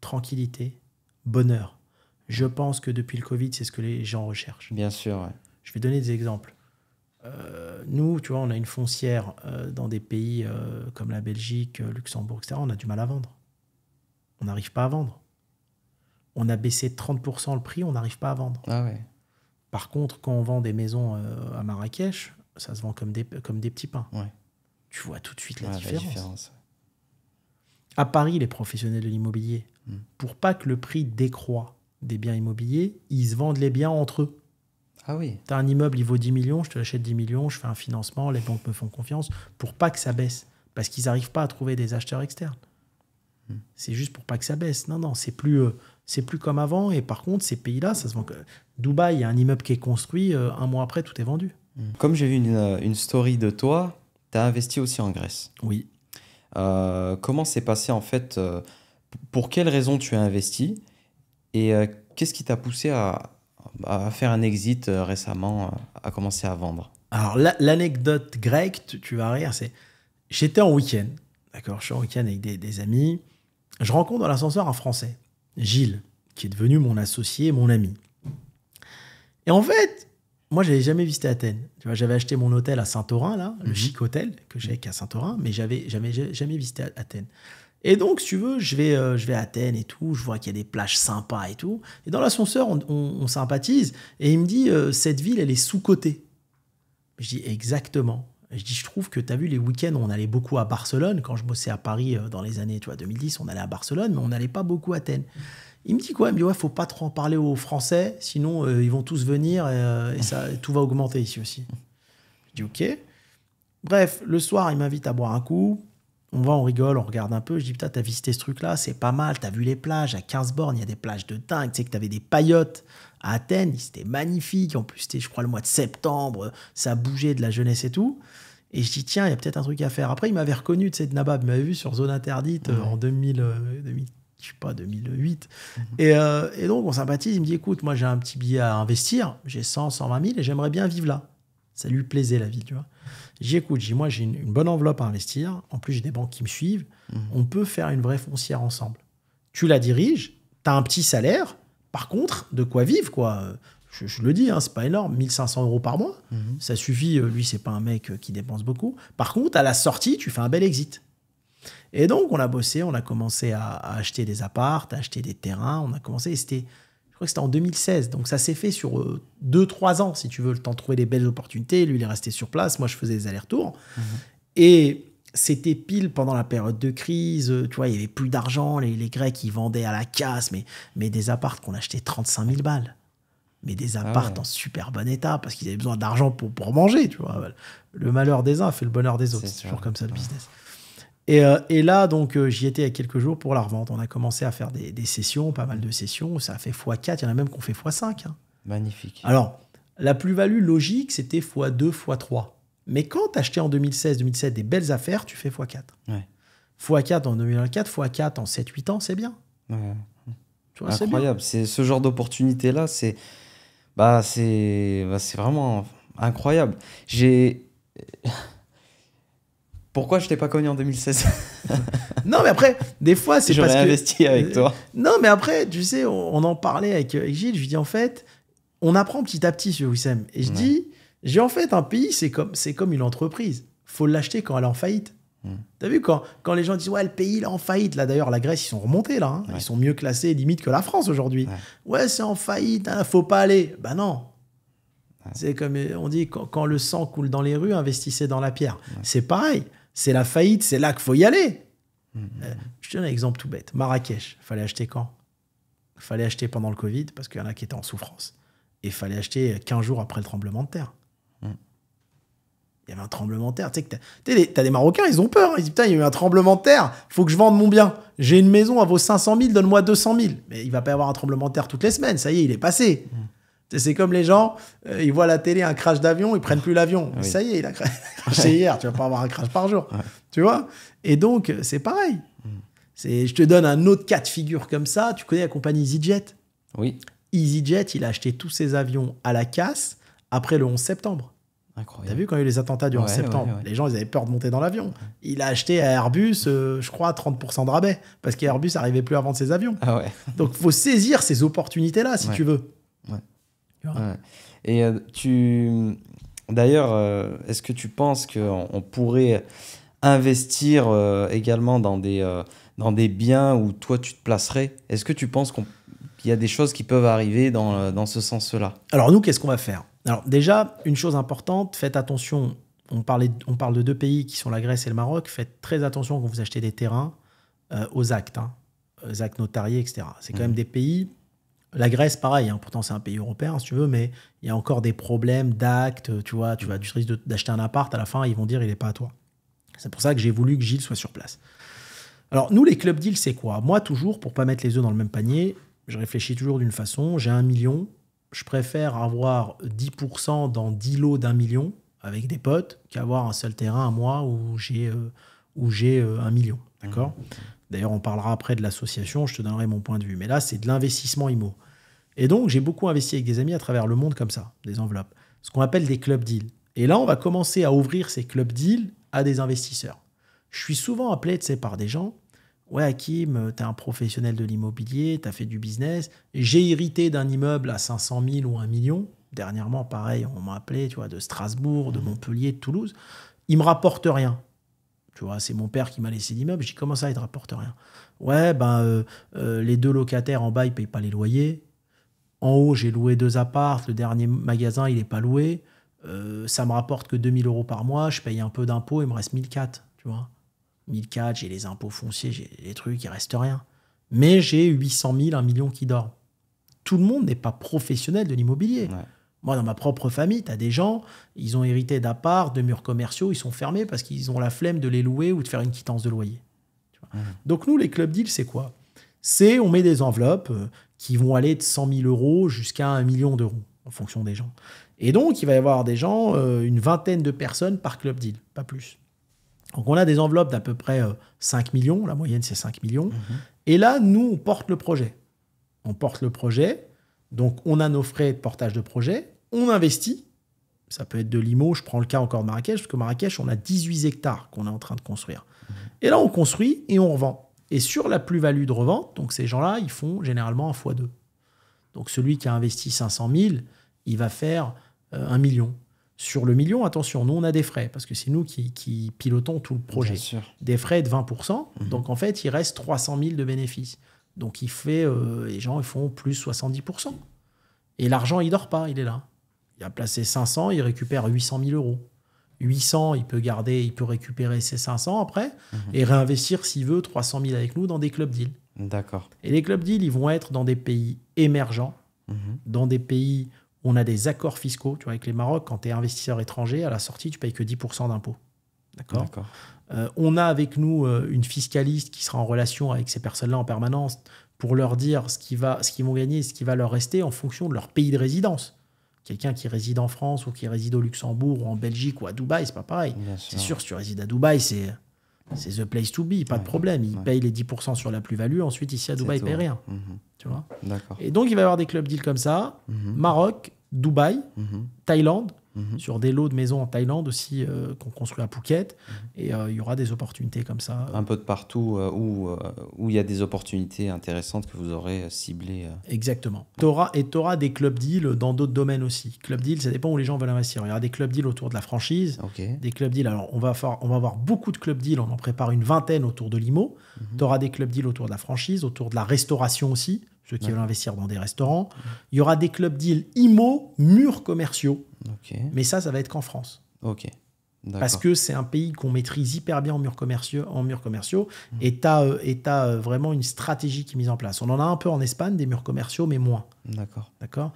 S1: tranquillité, bonheur. Je pense que depuis le Covid, c'est ce que les gens recherchent. Bien sûr. Je vais donner des exemples. Euh, nous, tu vois, on a une foncière euh, dans des pays euh, comme la Belgique, Luxembourg, etc. On a du mal à vendre. On n'arrive pas à vendre. On a baissé 30% le prix, on n'arrive pas à vendre. Ah Par contre, quand on vend des maisons à Marrakech, ça se vend comme des, comme des petits pains. Ouais. Tu vois tout de suite la, différence. À Paris, les professionnels de l'immobilier, hmm. pour pas que le prix décroît, des biens immobiliers, ils se vendent les biens entre eux. Ah oui. Tu as un immeuble, il vaut 10 millions, je te l'achète 10 millions, je fais un financement, les banques me font confiance pour pas que ça baisse. Parce qu'ils n'arrivent pas à trouver des acheteurs externes. Hmm. C'est juste pour pas que ça baisse. Non, non, c'est plus, euh, c'est plus comme avant. Et par contre, ces pays-là, ça se vend. Dubaï, il y a un immeuble qui est construit, euh, un mois après, tout est vendu.
S2: Hmm. Comme j'ai vu une, euh, story de toi, tu as investi aussi en Grèce. Oui. comment s'est passé en fait Pour quelles raisons tu as investi et euh, qu'est-ce qui t'a poussé à, faire un exit euh, récemment, euh, à commencer à vendre
S1: Alors, l'anecdote grecque, tu, vas rire, c'est j'étais en week-end, d'accord Je suis en week-end avec des, amis. Je rencontre dans l'ascenseur un Français, Gilles, qui est devenu mon associé, mon ami. Et en fait, moi, je n'avais jamais visité Athènes. Tu vois, j'avais acheté mon hôtel à saint aurin là, le mhm. chic hôtel que j'ai qu'à saint aurin mais j'avais jamais, jamais visité Athènes. Et donc, si tu veux, je vais, euh, je vais à Athènes et tout, je vois qu'il y a des plages sympas et tout. Et dans l'ascenseur, on, sympathise. Et il me dit, euh, cette ville, elle est sous-cotée. Je dis, exactement. je dis, je trouve que tu as vu les week-ends, on allait beaucoup à Barcelone. Quand je bossais à Paris euh, dans les années tu vois, 2010, on allait à Barcelone, mais on n'allait pas beaucoup à Athènes. Il me dit quoi Il me dit, ouais, faut pas trop en parler aux Français, sinon ils vont tous venir et, ça, tout va augmenter ici aussi. Je dis, ok. Bref, le soir, il m'invite à boire un coup on va, on rigole, on regarde un peu. Je dis, putain, t'as visité ce truc-là, c'est pas mal. T'as vu les plages à 15 bornes, il y a des plages de dingue. Tu sais que t'avais des paillotes à Athènes, c'était magnifique. En plus, c'était, je crois, le mois de septembre, ça bougeait de la jeunesse et tout. Et je dis, tiens, il y a peut-être un truc à faire. Après, il m'avait reconnu, tu sais, de Nabab, il m'avait vu sur Zone Interdite euh, en 2000, euh, pas, 2008. Mhm. Et, euh, et, donc, on sympathise, il me dit, écoute, moi, j'ai un petit billet à investir, j'ai 100, 120 000 et j'aimerais bien vivre là. Ça lui plaisait la vie, tu vois. J'ai écoute, j'ai moi j'ai une, bonne enveloppe à investir. En plus j'ai des banques qui me suivent. Mhm. On peut faire une vraie foncière ensemble. Tu la diriges, tu as un petit salaire. Par contre, de quoi vivre quoi je, le dis, hein, c'est pas énorme, 1500 euros par mois, mhm. ça suffit. Euh, lui, c'est pas un mec euh, qui dépense beaucoup. Par contre, à la sortie, tu fais un bel exit. Et donc, on a bossé, on a commencé à, acheter des appartes, à acheter des terrains, on a commencé. Et c'était je crois que c'était en 2016. Donc ça s'est fait sur 2-3 euh, ans, si tu veux, le temps de trouver des belles opportunités. Lui, il est resté sur place. Moi, je faisais des allers-retours. Mhm. Et c'était pile pendant la période de crise. Euh, tu vois, il n'y avait plus d'argent. Les, Grecs, ils vendaient à la casse, mais, des appartes qu'on achetait 35 000 balles. Mais des ah appartes en super bon état parce qu'ils avaient besoin d'argent pour, pour manger. Tu vois, le malheur des uns fait le bonheur des autres. C'est toujours comme ça le business. Euh, et, là, donc, euh, j'y étais il y a quelques jours pour la revente. On a commencé à faire des, sessions, pas mal de sessions. Ça a fait x4, il y en a même qu'on fait x5. Hein.
S2: Magnifique. Alors,
S1: la plus-value logique, c'était x2, x3. Mais quand tu achetais en 2016-2017 des belles affaires, tu fais x4. x4 en 2024, x4 en 7-8 ans, c'est bien.
S2: Ouais. incroyable. C'est ce genre d'opportunité-là, c'est bah, c'est bah, vraiment incroyable. J'ai
S1: pourquoi je t'ai pas connu en 2016 Non, mais après, des fois, c'est parce que... investi avec toi. Non, mais après, tu sais, on, en parlait avec, avec, Gilles. Je lui dis, en fait, on apprend petit à petit sur Wissem. Et je dis, j'ai en fait, un pays, c'est comme, c'est comme une entreprise. faut l'acheter quand elle est en faillite. Mm. Tu as vu, quand, quand les gens disent, ouais, le pays, il est en faillite. Là, d'ailleurs, la Grèce, ils sont remontés, là. Hein. Ils sont mieux classés, limite, que la France aujourd'hui. Ouais, c'est en faillite, ne hein, faut pas aller. Ben non, c'est comme euh, on dit, quand, le sang coule dans les rues, investissez dans la pierre. C'est pareil c'est la faillite, c'est là qu'il faut y aller. Euh, je te donne un exemple tout bête. Marrakech, fallait acheter quand Fallait acheter pendant le Covid parce qu'il y en a qui étaient en souffrance. Et fallait acheter 15 jours après le tremblement de terre. Mm. Il y avait un tremblement de terre. Tu sais que t'as des Marocains, ils ont peur. Ils disent Putain, il y a eu un tremblement de terre, faut que je vende mon bien. J'ai une maison, à vaut 500 000, donne-moi 200 000. Mais il va pas y avoir un tremblement de terre toutes les semaines, ça y est, il est passé. Mm. C'est comme les gens, euh, ils voient la télé un crash d'avion, ils prennent plus l'avion. Ça y est, il a crashé hier, tu vas pas avoir un crash par jour. Tu vois Et donc, euh, c'est pareil. Mm. C'est, je te donne un autre cas de figure comme ça. Tu connais la compagnie EasyJet Oui. EasyJet, il a acheté tous ses avions à la casse après le 11 septembre. Incroyable. T'as vu quand il y a eu les attentats du 11 septembre Les gens, ils avaient peur de monter dans l'avion. Il a acheté à Airbus, euh, je crois, 30% de rabais parce qu'Airbus arrivait plus à vendre ses avions. Ah Donc, faut saisir ces opportunités-là si tu veux.
S2: Et euh, tu. D'ailleurs, euh, est-ce que tu penses qu'on pourrait investir euh, également dans des, dans des biens où toi tu te placerais Est-ce que tu penses qu'il y a des choses qui peuvent arriver dans, dans ce sens-là
S1: Alors, nous, qu'est-ce qu'on va faire Alors, déjà, une chose importante, faites attention. On, parlait, on parle de deux pays qui sont la Grèce et le Maroc. Faites très attention quand vous achetez des terrains aux actes, hein, aux actes notariés, etc. C'est quand mmh. même des pays la Grèce, pareil, hein, pourtant c'est un pays européen, si tu veux, mais il y a encore des problèmes d'actes, tu vois, tu vas du risque d'acheter un appart, à la fin, ils vont dire, il n'est pas à toi. C'est pour ça que j'ai voulu que Gilles soit sur place. Alors, nous, les clubs deals, c'est quoi Moi, toujours, pour pas mettre les œufs dans le même panier, je réfléchis toujours d'une façon, j'ai un million, je préfère avoir 10% dans 10 lots d'un million avec des potes qu'avoir un seul terrain à moi où j'ai euh, où euh, un million. D'accord mmh. D'ailleurs, on parlera après de l'association, je te donnerai mon point de vue. Mais là, c'est de l'investissement IMO. Et donc, j'ai beaucoup investi avec des amis à travers le monde comme ça, des enveloppes, ce qu'on appelle des club deals. Et là, on va commencer à ouvrir ces club deals à des investisseurs. Je suis souvent appelé de ces par des gens Ouais, Hakim, t'es un professionnel de l'immobilier, as fait du business, j'ai hérité d'un immeuble à 500 000 ou 1 million. Dernièrement, pareil, on m'a appelé tu vois, de Strasbourg, de mhm. Montpellier, de Toulouse. Il me rapporte rien. Tu vois, c'est mon père qui m'a laissé l'immeuble. J'ai commencé à ça, il rapporte rien Ouais, ben, euh, euh, les deux locataires en bas, ils payent pas les loyers. En haut, j'ai loué deux apparts. Le dernier magasin, il n'est pas loué. Euh, ça me rapporte que 2000 euros par mois. Je paye un peu d'impôts. Il me reste 1004, tu vois. 1004, j'ai les impôts fonciers, j'ai les trucs, il reste rien. Mais j'ai 800 000, 1 million qui dorment. Tout le monde n'est pas professionnel de l'immobilier. Moi, dans ma propre famille, tu as des gens, ils ont hérité d'appart, de murs commerciaux, ils sont fermés parce qu'ils ont la flemme de les louer ou de faire une quittance de loyer. Donc nous, les clubs deals, c'est quoi c'est on met des enveloppes euh, qui vont aller de 100 000 euros jusqu'à 1 million d'euros en fonction des gens. Et donc, il va y avoir des gens, euh, une vingtaine de personnes par club deal, pas plus. Donc, on a des enveloppes d'à peu près 5 euh, millions, la moyenne c'est 5 millions. Mhm. Et là, nous, on porte le projet. On porte le projet, donc on a nos frais de portage de projet, on investit. Ça peut être de l'IMO, je prends le cas encore de Marrakech, parce que Marrakech, on a 18 hectares qu'on est en train de construire. Mhm. Et là, on construit et on revend. Et sur la plus-value de revente, donc ces gens-là, ils font généralement un fois 2 Donc celui qui a investi 500 000, il va faire euh, un 1 million. Sur le million, attention, nous, on a des frais, parce que c'est nous qui, pilotons tout le projet. Des frais de 20%, mhm. donc en fait, il reste 300 000 de bénéfices. Donc il fait, euh, les gens ils font plus 70%. Et l'argent, il dort pas, il est là. Il a placé 500, il récupère 800 000 euros. 800, il peut garder, il peut récupérer ses 500 après mhm. et réinvestir s'il veut 300 000 avec nous dans des club deals. D'accord. Et les club deals, ils vont être dans des pays émergents, mhm. dans des pays où on a des accords fiscaux. Tu vois, avec les Maroc, quand tu es investisseur étranger, à la sortie, tu payes que 10% d'impôts. D'accord. Euh, on a avec nous euh, une fiscaliste qui sera en relation avec ces personnes-là en permanence pour leur dire ce qui va, qu'ils vont gagner, ce qui va leur rester en fonction de leur pays de résidence. Quelqu'un qui réside en France ou qui réside au Luxembourg ou en Belgique ou à Dubaï, c'est pas pareil. C'est sûr, si tu résides à Dubaï, c'est c'est the place to be, pas de problème. Il paye les 10% sur la plus-value, ensuite ici à Dubaï, il paye rien. Tu vois mhm. Et donc il va y avoir des clubs deals comme ça, mhm. Maroc, Dubaï, mhm. Thaïlande, Mhm. sur des lots de maisons en Thaïlande aussi euh, qu'on construit à Phuket. Mhm. Et euh, il y aura des opportunités comme ça. Un
S2: peu de partout euh, où il y a des opportunités intéressantes que vous aurez ciblées.
S1: Exactement. Tora et tu des club deals dans d'autres domaines aussi. Club deals, ça dépend où les gens veulent investir. Il y aura des club deals autour de la franchise. Des club deals, alors on va, on va avoir beaucoup de club deals, on en prépare une vingtaine autour de l'IMO. Tora mhm. Tu auras des club deals autour de la franchise, autour de la restauration aussi ceux qui veulent investir dans des restaurants. Il y aura des clubs deals IMO, murs commerciaux. Mais ça, ça va être qu'en France. Parce que c'est un pays qu'on maîtrise hyper bien en murs commerciaux, en murs commerciaux mm. et tu as, euh, euh, vraiment une stratégie qui est mise en place. On en a un peu en Espagne, des murs commerciaux, mais moins. D'accord. D'accord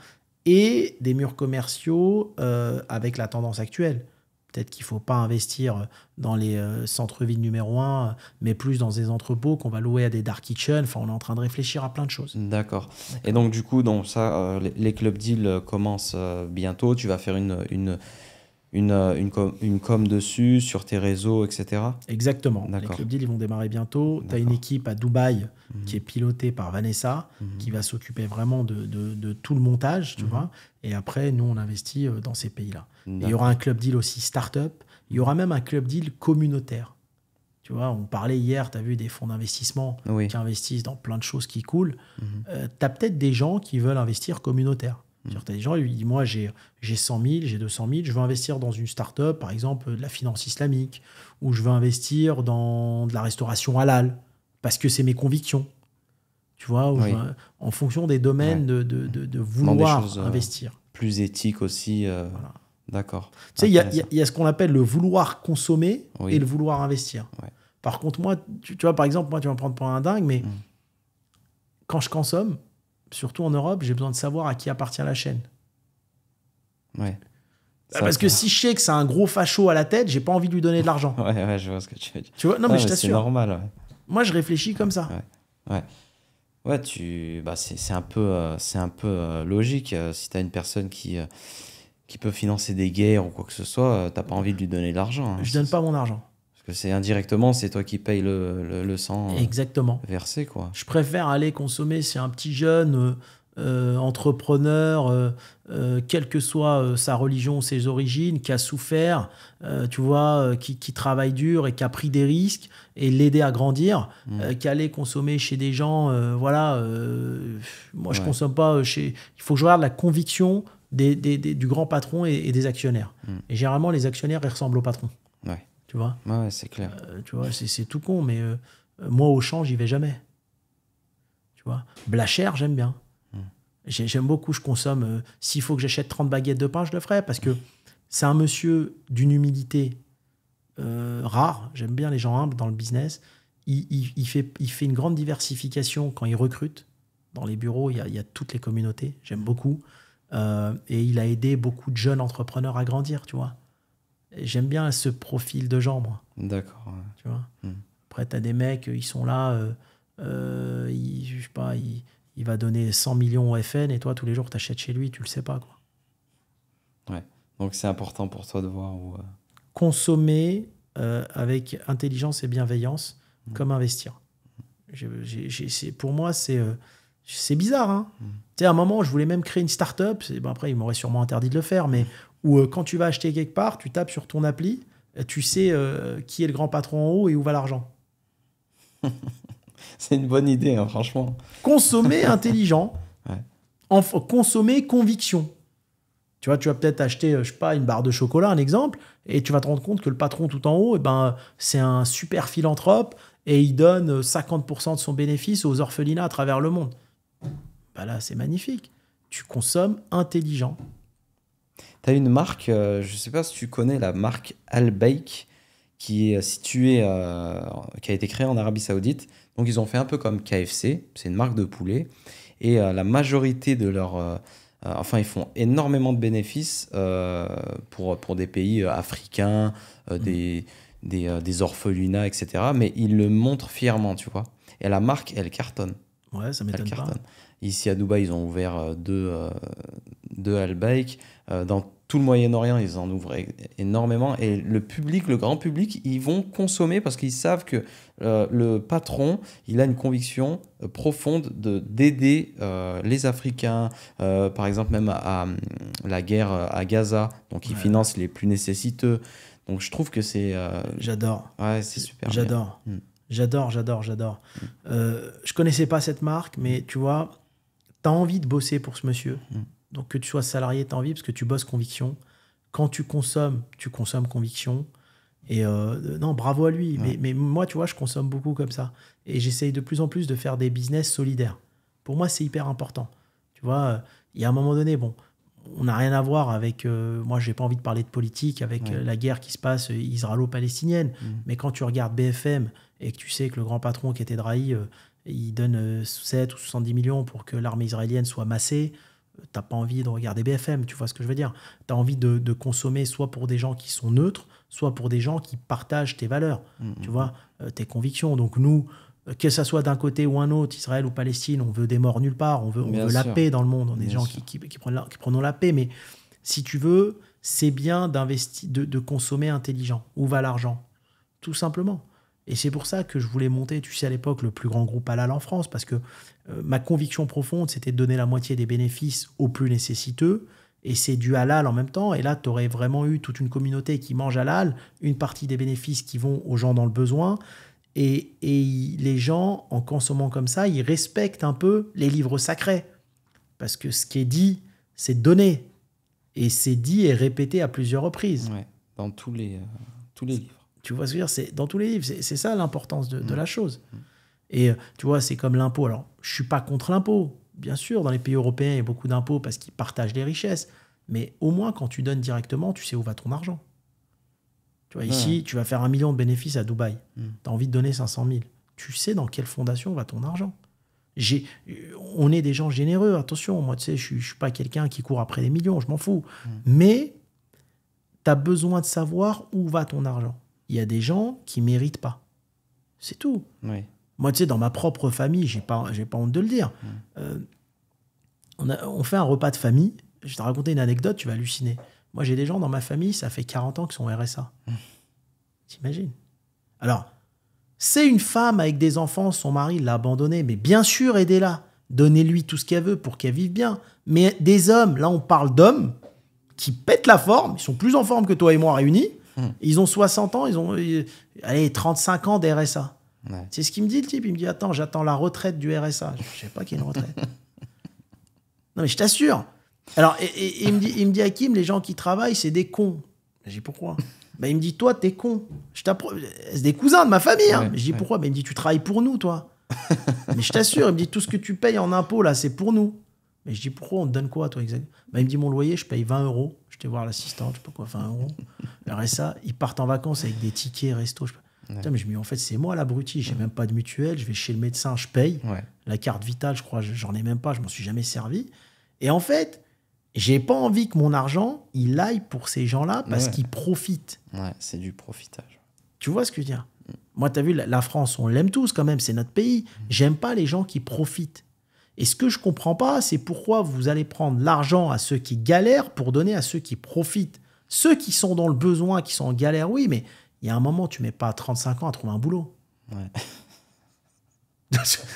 S1: Et des murs commerciaux euh, avec la tendance actuelle. Peut-être qu'il ne faut pas investir euh, dans les euh, centres-villes numéro un, euh, mais plus dans des entrepôts qu'on va louer à des dark kitchens. Enfin, on est en train de réfléchir à plein de choses.
S2: D'accord. Et donc, du coup, donc, ça, les clubs deals commencent bientôt. Tu vas faire une, une une, euh, une, com, dessus, sur tes réseaux, etc.
S1: Exactement. Les Club deals ils vont démarrer bientôt. Tu as une équipe à Dubaï mhm. qui est pilotée par Vanessa, mhm. qui va s'occuper vraiment de, tout le montage, tu mhm. vois. Et après, nous, on investit euh, dans ces pays-là. Il y aura un Club Deal aussi start-up. Il y aura même un Club Deal communautaire. Tu vois, on parlait hier, tu as vu des fonds d'investissement qui investissent dans plein de choses qui coulent. Euh, tu as peut-être des gens qui veulent investir communautaire. Tu as des gens, ils disent Moi, j'ai 100 000, j'ai 200 000, je veux investir dans une start-up, par exemple, de la finance islamique, ou je veux investir dans de la restauration halal, parce que c'est mes convictions. Tu vois, en fonction des domaines de, de, vouloir euh, investir.
S2: plus éthique aussi. Euh, d'accord. Tu sais, il y,
S1: y, a ce qu'on appelle le vouloir consommer et le vouloir investir. Par contre, moi, tu, vois, par exemple, moi, tu vas me prendre pour un dingue, mais hum. quand je consomme, surtout en Europe, j'ai besoin de savoir à qui appartient la chaîne. Ouais. Bah, parce que si je sais que c'est un gros facho à la tête, j'ai pas envie de lui donner de l'argent.
S2: ouais, ouais, je vois ce que tu veux dire.
S1: Tu vois, non, ah, mais, je t'assure. C'est normal. Moi, je réfléchis comme ça.
S2: Ouais. ouais. tu, bah, c'est un peu, euh, un peu euh, logique. Si euh, si t'as une personne qui, qui peut financer des guerres ou quoi que ce soit, t'as pas envie de lui donner de l'argent. Hein. je
S1: donne pas mon argent
S2: c'est indirectement, c'est toi qui payes le, sang euh, versé. Quoi.
S1: Je préfère aller consommer chez un petit jeune euh, euh, entrepreneur, quelle que soit sa religion ses origines, qui a souffert, tu vois, qui, travaille dur et qui a pris des risques et l'aider à grandir, mm. qu'aller consommer chez des gens, voilà, moi je consomme pas chez... Il faut que je regarde la conviction, des, du grand patron et, des actionnaires. Mm. Et généralement, les actionnaires, ressemblent au patron. Tu vois Ouais, c'est clair. Euh, tu vois, c'est tout con, mais euh, moi, au champ, j'y vais jamais. Tu vois Blacher, j'aime bien. Hmm. J'aime beaucoup, je consomme. Euh, s'il faut que j'achète 30 baguettes de pain, je le ferai, parce que c'est un monsieur d'une humilité rare. J'aime bien les gens humbles dans le business. Il, fait, il fait une grande diversification quand il recrute. Dans les bureaux, il y a, il y a toutes les communautés. J'aime beaucoup. et il a aidé beaucoup de jeunes entrepreneurs à grandir, tu vois j'aime bien ce profil de gens, D'accord. Tu vois hmm. Après, tu as des mecs, ils sont là, euh, euh, je sais pas, il, va donner 100 millions au FN et toi, tous les jours, tu achètes chez lui, tu le sais pas. Quoi.
S2: Ouais. Donc, c'est important pour toi de voir où. Euh,
S1: Consommer euh, avec intelligence et bienveillance, hmm. comme investir. pour moi, c'est. Euh, c'est bizarre, hein. hmm. Tu sais, à un moment, je voulais même créer une start-up. Ben après, ils m'auraient sûrement interdit de le faire, mais ou euh, quand tu vas acheter quelque part, tu tapes sur ton appli, euh, tu sais euh, qui est le grand patron en haut et où va l'argent.
S2: C'est une bonne idée, hein, franchement.
S1: Consommer intelligent. consommer conviction. Tu vois, tu vas peut-être acheter, je sais pas, une barre de chocolat, un exemple, et tu vas te rendre compte que le patron tout en haut, eh ben, c'est un super philanthrope et il donne 50% de son bénéfice aux orphelinats à travers le monde. Bah là, c'est magnifique. Tu consommes intelligent. Tu
S2: une marque, euh, je sais pas si tu connais la marque Albaik qui est euh, située, euh, qui a été créée en Arabie Saoudite. Donc ils ont fait un peu comme KFC, c'est une marque de poulet. Et la majorité de leur, enfin, ils font énormément de bénéfices pour, pour des pays africains, mm. des, des, des, orphelinats, etc. Mais ils le montrent fièrement, tu vois. Et la marque, elle cartonne.
S1: Ouais, ça m'étonne pas.
S2: Ici à Dubaï, ils ont ouvert deux, deux Albaik dans tout le Moyen-Orient, ils en ouvraient énormément. Et le public, le grand public, ils vont consommer parce qu'ils savent que euh, le patron, il a une conviction euh, profonde de d'aider euh, les Africains, par exemple même à, la guerre à Gaza, donc il finance les plus nécessiteux. Donc je trouve que c'est... J'adore. Ouais, c'est super.
S1: Mm. J'adore. J'adore, j'adore, j'adore. Mm. je connaissais pas cette marque, mais tu vois, tu as envie de bosser pour ce monsieur. Mm. Donc que tu sois salarié, tu as envie parce que tu bosses conviction. Quand tu consommes, tu consommes conviction. Et euh, non, bravo à lui. Mais, moi, tu vois, je consomme beaucoup comme ça. Et j'essaye de plus en plus de faire des business solidaires. Pour moi, c'est hyper important. Tu vois, il y a un moment donné, bon, on n'a rien à voir avec. Euh, moi moi, n'ai pas envie de parler de politique, avec euh, la guerre qui se passe israélo-palestinienne. Mmh. Mais quand tu regardes BFM et que tu sais que le grand patron qui était Drahi, il donne 7 ou 70 millions pour que l'armée israélienne soit massée t'as pas envie de regarder BFM, tu vois ce que je veux dire. Tu as envie de, consommer soit pour des gens qui sont neutres, soit pour des gens qui partagent tes valeurs, mm, mm, tu vois, mm. euh, tes convictions. Donc nous, euh, que ça soit d'un côté ou un autre, Israël ou Palestine, on veut des morts nulle part, on veut, la paix dans le monde, on est des gens qui, qui, prennent la, qui la paix, mais si tu veux, c'est bien d'investir, de, de consommer intelligent. Où va l'argent Tout simplement. Et c'est pour ça que je voulais monter, tu sais, à l'époque, le plus grand groupe halal en France, parce que euh, ma conviction profonde, c'était de donner la moitié des bénéfices aux plus nécessiteux, et c'est du halal en même temps. Et là, tu aurais vraiment eu toute une communauté qui mange halal, une partie des bénéfices qui vont aux gens dans le besoin. Et, et les gens, en consommant comme ça, ils respectent un peu les livres sacrés. Parce que ce qui est dit, c'est donné. Et c'est dit et répété à plusieurs reprises. Ouais, dans tous les, euh, tous les livres. Tu vois ce C'est dans tous les livres. C'est ça l'importance de, mm. la chose. Mm. Et euh, tu vois, c'est comme l'impôt. Alors, je suis pas contre l'impôt. Bien sûr, dans les pays européens, il y a beaucoup d'impôts parce qu'ils partagent les richesses. Mais au moins, quand tu donnes directement, tu sais où va ton argent. Tu vois, ici, tu vas faire un million de bénéfices à Dubaï. Mm. Tu as envie de donner 500 000. Tu sais dans quelle fondation va ton argent. Euh, on est des gens généreux, attention. Moi, tu sais, je ne suis pas quelqu'un qui court après des millions, je m'en fous. Mais tu as besoin de savoir où va ton argent il y a des gens qui méritent pas. C'est tout.
S2: Moi,
S1: tu sais, dans ma propre famille, j'ai pas, j'ai pas honte de le dire. Euh, on, on, fait un repas de famille. Je vais te raconter une anecdote, tu vas halluciner. Moi, j'ai des gens dans ma famille, ça fait 40 ans qu'ils sont RSA. T'imagines Alors, c'est une femme avec des enfants, son mari l'a abandonnée, mais bien sûr, aidez-la. Donnez-lui tout ce qu'elle veut pour qu'elle vive bien. Mais des hommes, là, on parle d'hommes qui pètent la forme, ils sont plus en forme que toi et moi réunis, ils ont 60 ans, ils ont euh, allez, 35 ans d'RSA. C'est ce qu'il me dit, le type. Il me dit Attends, j'attends la retraite du RSA. Je sais pas qu'il y une retraite. non, mais je t'assure. Alors, il, me dit, il me Hakim, les gens qui travaillent, c'est des cons. J'ai Pourquoi bah, Il me dit Toi, t'es con. C'est des cousins de ma famille. Hein. je dis Pourquoi bah, Il me dit Tu travailles pour nous, toi. mais je t'assure, il me dit Tout ce que tu payes en impôts, là, c'est pour nous. Mais je dis Pourquoi on te donne quoi, toi, exactement bah, Il me dit Mon loyer, je paye 20 euros. Je t'ai voir l'assistante, je sais pas quoi, 20 euros ils partent en vacances avec des tickets resto. Je... mais en fait, c'est moi l'abruti, j'ai même pas de mutuelle, je vais chez le médecin, je paye. La carte vitale, je crois, j'en ai même pas, je m'en suis jamais servi. Et en fait, j'ai pas envie que mon argent, il aille pour ces gens-là parce qu'ils profitent. c'est du profitage. Tu vois ce que je veux dire mm. Moi, tu as vu, la France, on l'aime tous quand même, c'est notre pays. Je mm. J'aime pas les gens qui profitent. Et ce que je comprends pas, c'est pourquoi vous allez prendre l'argent à ceux qui galèrent pour donner à ceux qui profitent. Ceux qui sont dans le besoin, qui sont en galère, oui, mais il y a un moment, tu mets pas 35 ans à trouver un boulot. Ouais.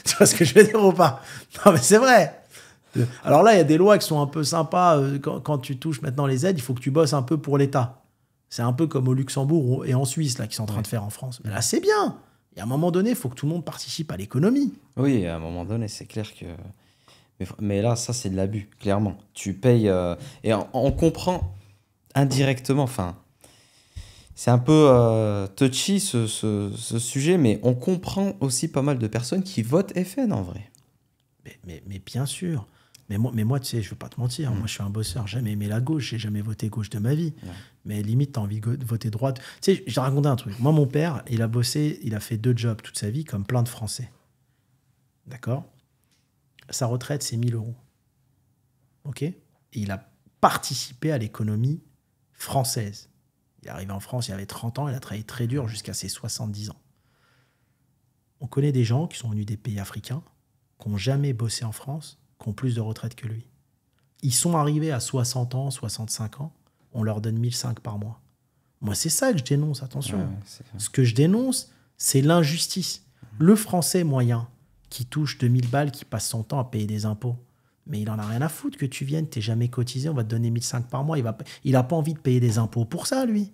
S1: tu vois ce que je veux dire ou pas Non, mais c'est vrai. Alors là, il y a des lois qui sont un peu sympas. Euh, quand, tu touches maintenant les aides, il faut que tu bosses un peu pour l'État. C'est un peu comme au Luxembourg et en Suisse, là, qui sont en train de faire en France. Mais là, c'est bien. Et à un moment donné, il faut que tout le monde participe à
S2: l'économie. Oui, à un moment donné, c'est clair que. Mais, là, ça, c'est de l'abus, clairement. Tu payes. Euh, et on comprend indirectement, enfin, c'est un peu euh, touchy ce, ce, sujet, mais on comprend aussi pas mal de personnes qui votent FN en vrai.
S1: Mais, mais, bien sûr. Mais moi, mais tu sais, je veux pas te mentir, mm. moi je suis un bosseur, j'ai jamais aimé la gauche, j'ai jamais voté gauche de ma vie. Mais limite, as envie de voter droite. Tu sais, j'ai racontais un truc. Moi, mon père, il a bossé, il a fait deux jobs toute sa vie, comme plein de Français. D'accord Sa retraite, c'est 1000 euros. OK il a participé à l'économie française. Il est arrivé en France, il avait 30 ans, il a travaillé très dur jusqu'à ses 70 ans. On connaît des gens qui sont venus des pays africains, qui n'ont jamais bossé en France, qui ont plus de retraite que lui. Ils sont arrivés à 60 ans, 65 ans, on leur donne 1005 par mois. Moi, c'est ça que je dénonce, attention. Ce que je dénonce, c'est l'injustice. Le français moyen qui touche 2000 balles, qui passe son temps à payer des impôts, mais il en a rien à foutre que tu viennes, t'es jamais cotisé, on va te donner 1005 par mois. Il va, il a pas envie de payer des impôts pour ça, lui.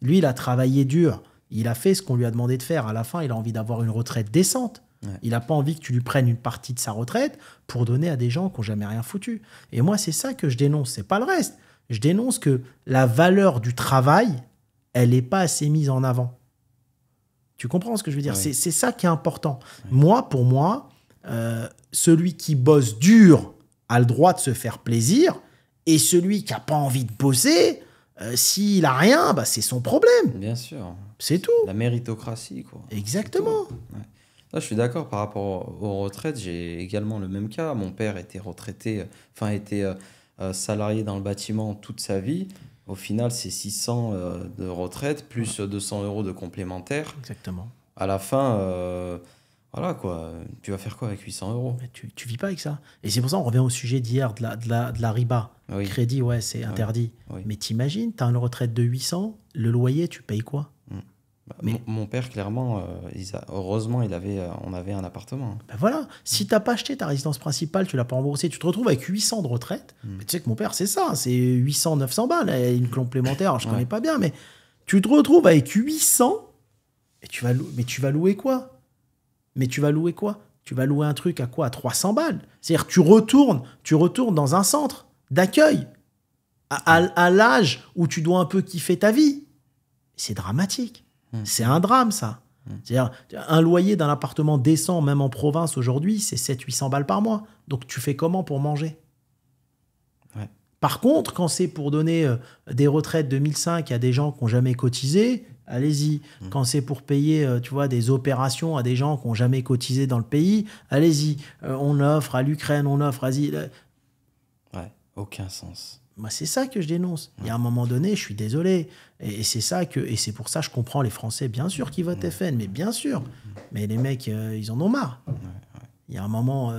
S1: Lui, il a travaillé dur. Il a fait ce qu'on lui a demandé de faire. À la fin, il a envie d'avoir une retraite décente. Il n'a pas envie que tu lui prennes une partie de sa retraite pour donner à des gens qui n'ont jamais rien foutu. Et moi, c'est ça que je dénonce. C'est pas le reste. Je dénonce que la valeur du travail, elle n'est pas assez mise en avant. Tu comprends ce que je veux dire C'est ça qui est important. Moi, pour moi, euh, celui qui bosse dur a le droit de se faire plaisir, et celui qui n'a pas envie de bosser, euh, s'il a rien, bah, c'est son problème. Bien sûr. C'est tout. La méritocratie, quoi. Exactement.
S2: je suis d'accord par rapport aux retraites. J'ai également le même cas. Mon père était retraité, euh, enfin, était euh, salarié dans le bâtiment toute sa vie. Au final, c'est 600 de retraite plus 200 euros de complémentaire.
S1: Exactement. À la fin, voilà quoi, tu vas faire quoi avec 800 euros tu, tu vis pas avec ça. Et c'est pour ça qu'on revient au sujet d'hier de la, de la, riba. Ah Crédit, ouais, c'est ah interdit. Ah mais t'imagines, t'as une retraite de 800, le loyer, tu payes quoi
S2: hmm. bah, Mon père, clairement,
S1: euh, heureusement, il avait, euh, on avait un appartement. ben voilà, si t'as pas acheté ta résidence principale, tu l'as pas remboursée, tu te retrouves avec 800 de retraite. Hmm. Mais tu sais que mon père, c'est ça, c'est 800, 900 balles, une complémentaire, je ne connais pas bien, mais tu te retrouves avec 800 et tu vas, mais tu vas louer quoi mais tu vas louer quoi Tu vas louer un truc à quoi À 300 balles. C'est-à-dire tu retournes, tu retournes dans un centre d'accueil à, l'âge où tu dois un peu kiffer ta vie. C'est dramatique. Hmm. C'est un drame, ça. Hmm. C'est-à-dire, un loyer d'un appartement décent, même en province aujourd'hui, c'est 700-800 balles par mois. Donc tu fais comment pour manger Par contre, quand c'est pour donner euh, des retraites de 1005 à des gens qui n'ont jamais cotisé, allez-y. Mm. Quand c'est pour payer, euh, tu vois, des opérations à des gens qui n'ont jamais cotisé dans le pays, allez-y. Euh, on offre à l'Ukraine, on offre à... Euh, ouais, aucun sens. Moi, c'est ça que je dénonce. Il y a un moment donné, je suis désolé. Et, c'est ça que, et c'est pour ça que je comprends les Français, bien sûr, qui votent mm. FN, mais bien sûr. Mais les mecs, ils en ont marre. Il y a un moment,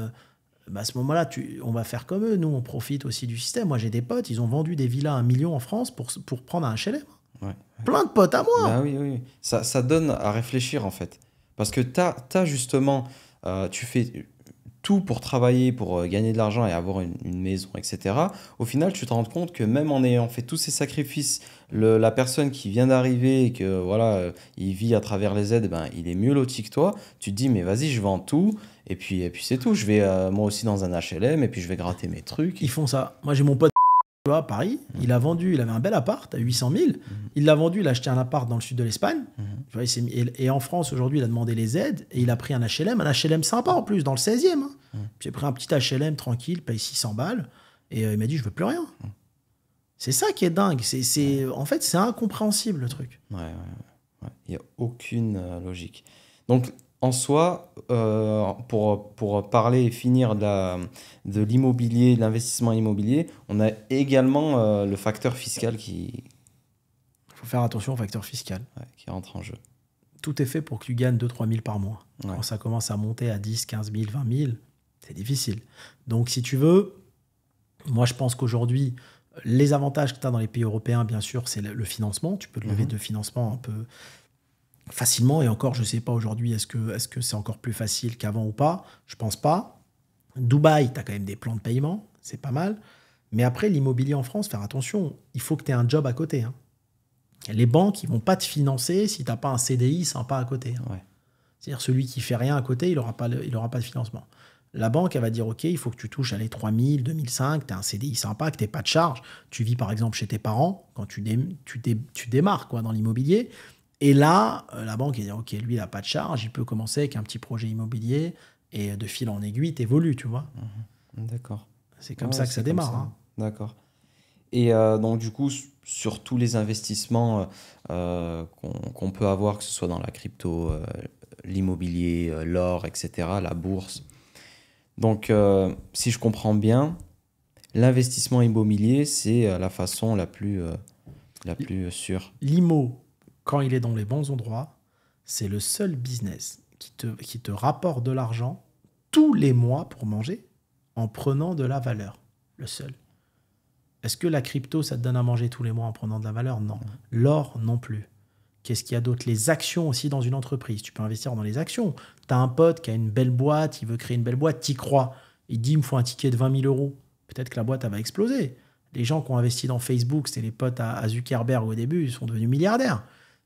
S1: bah, à ce moment-là, tu, on va faire comme eux. Nous, on profite aussi du système. Moi, j'ai des potes, ils ont vendu des villas à un million en France pour, pour prendre un HLM.
S2: Plein de potes à moi. Bah ça, donne à réfléchir, en fait. Parce que tu as, justement, euh, tu fais tout pour travailler, pour euh, gagner de l'argent et avoir une, maison, etc. Au final, tu te rends compte que même en ayant fait tous ces sacrifices, la personne qui vient d'arriver et que voilà, euh, il vit à travers les aides, ben, il est mieux loti que toi. Tu te dis, mais vas-y, je vends tout. Et puis, et puis c'est tout. Je vais moi aussi dans un
S1: HLM et puis je vais gratter mes trucs. Ils font ça. Moi, j'ai mon pote à Paris. Mm. Il a vendu, il avait un bel appart à 800 000. Mm. Il l'a vendu, il a acheté un appart dans le sud de l'Espagne. Mm. Et, en France, aujourd'hui, il a demandé les aides et il a pris un HLM, un HLM sympa en plus, dans le 16e. il hein. J'ai pris un petit HLM tranquille, paye 600 balles. Et euh, il m'a dit, je veux plus rien. C'est ça qui est dingue. C'est, En fait, c'est incompréhensible le truc.
S2: Il n'y a aucune euh, logique. Donc, en soi, euh, pour, pour parler et finir de l'immobilier, de l'investissement immobilier, on a également euh, le facteur fiscal qui.
S1: Il faut faire attention au facteur fiscal. qui rentre en jeu. Tout est fait pour que tu gagnes 2-3 000 par mois. Quand ça commence à monter à 10, 15 000, 20 000, c'est difficile. Donc, si tu veux, moi, je pense qu'aujourd'hui, les avantages que tu as dans les pays européens, bien sûr, c'est le financement. Tu peux te lever mhm. de financement un peu facilement. Et encore, je ne sais pas aujourd'hui, est-ce que c'est -ce c'est encore plus facile qu'avant ou pas Je ne pense pas. Dubaï, tu as quand même des plans de paiement, c'est pas mal. Mais après, l'immobilier en France, faire attention, il faut que tu aies un job à côté. Hein. Les banques, ils vont pas te financer si tu n'as pas un CDI sympa à côté. Hein. C'est-à-dire celui qui fait rien à côté, il n'aura pas, aura pas de financement. La banque, elle va dire, OK, il faut que tu touches à les 3000, 2005, tu as un CDI sympa, que tu pas de charge. Tu vis par exemple chez tes parents quand tu, démarres quoi, dans l'immobilier. Et là, euh, la banque, elle dit, OK, lui, il n'a pas de charge, il peut commencer avec un petit projet immobilier et de fil en aiguille, évolues, tu vois. Mhm. D'accord. C'est comme ça que ça démarre. Hein.
S2: D'accord. Et euh, donc, du coup, sur tous les investissements euh, qu'on peut avoir, que ce soit dans la crypto, l'immobilier, l'or, etc., la bourse. Donc, si je comprends bien, l'investissement immobilier, c'est la façon la plus, la plus sûre.
S1: L'IMO, quand il est dans les bons endroits, c'est le seul business qui te, rapporte de l'argent tous les mois pour manger en prenant de la valeur. Le seul. Est-ce que la crypto, ça te donne à manger tous les mois en prenant de la valeur Non. L'or, non plus. Qu'est-ce qu'il y a d'autre Les actions aussi dans une entreprise. Tu peux investir dans les actions. Tu as un pote qui a une belle boîte, il veut créer une belle boîte, y crois. Il dit, il me faut un ticket de 20 000 euros. Peut-être que la boîte, va exploser. Les gens qui ont investi dans Facebook, c'est les potes à Zuckerberg au début, ils sont devenus milliardaires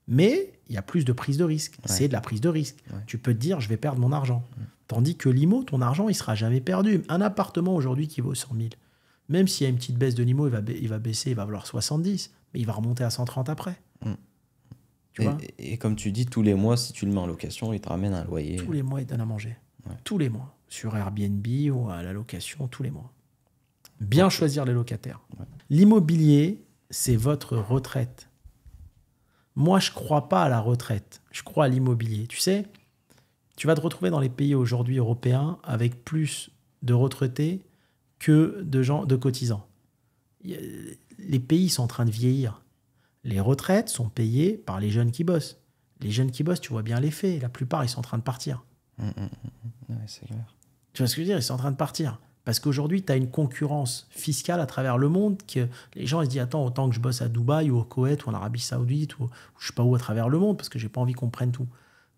S1: mais il y a plus de prise de risque. C'est de la prise de risque. Tu peux te dire, je vais perdre mon argent. Tandis que l'IMO, ton argent, il sera jamais perdu. Un appartement aujourd'hui qui vaut 100 000, même s'il y a une petite baisse de l'IMO, il va, baisser, il va valoir 70, mais il va remonter à 130 après.
S2: Mm. et, et, comme tu dis, tous les mois, si tu le mets en location, il te ramène un loyer. Tous les
S1: mois, il te donne à manger. Tous les mois. Sur Airbnb ou à la location, tous les mois. Bien choisir les locataires. L'immobilier, c'est votre retraite moi, je ne crois pas à la retraite. Je crois à l'immobilier. Tu sais, tu vas te retrouver dans les pays aujourd'hui européens avec plus de retraités que de gens de cotisants. Les pays sont en train de vieillir. Les retraites sont payées par les jeunes qui bossent. Les jeunes qui bossent, tu vois bien les faits. La plupart, ils sont en train de partir. Hum, hum, hum, tu vois ce que je veux dire Ils sont en train de partir. Parce qu'aujourd'hui, tu as une concurrence fiscale à travers le monde. Que les gens ils se disent Attends, autant que je bosse à Dubaï ou au Koweït ou en Arabie Saoudite ou, je je sais pas où à travers le monde, parce que j'ai pas envie qu'on prenne tout.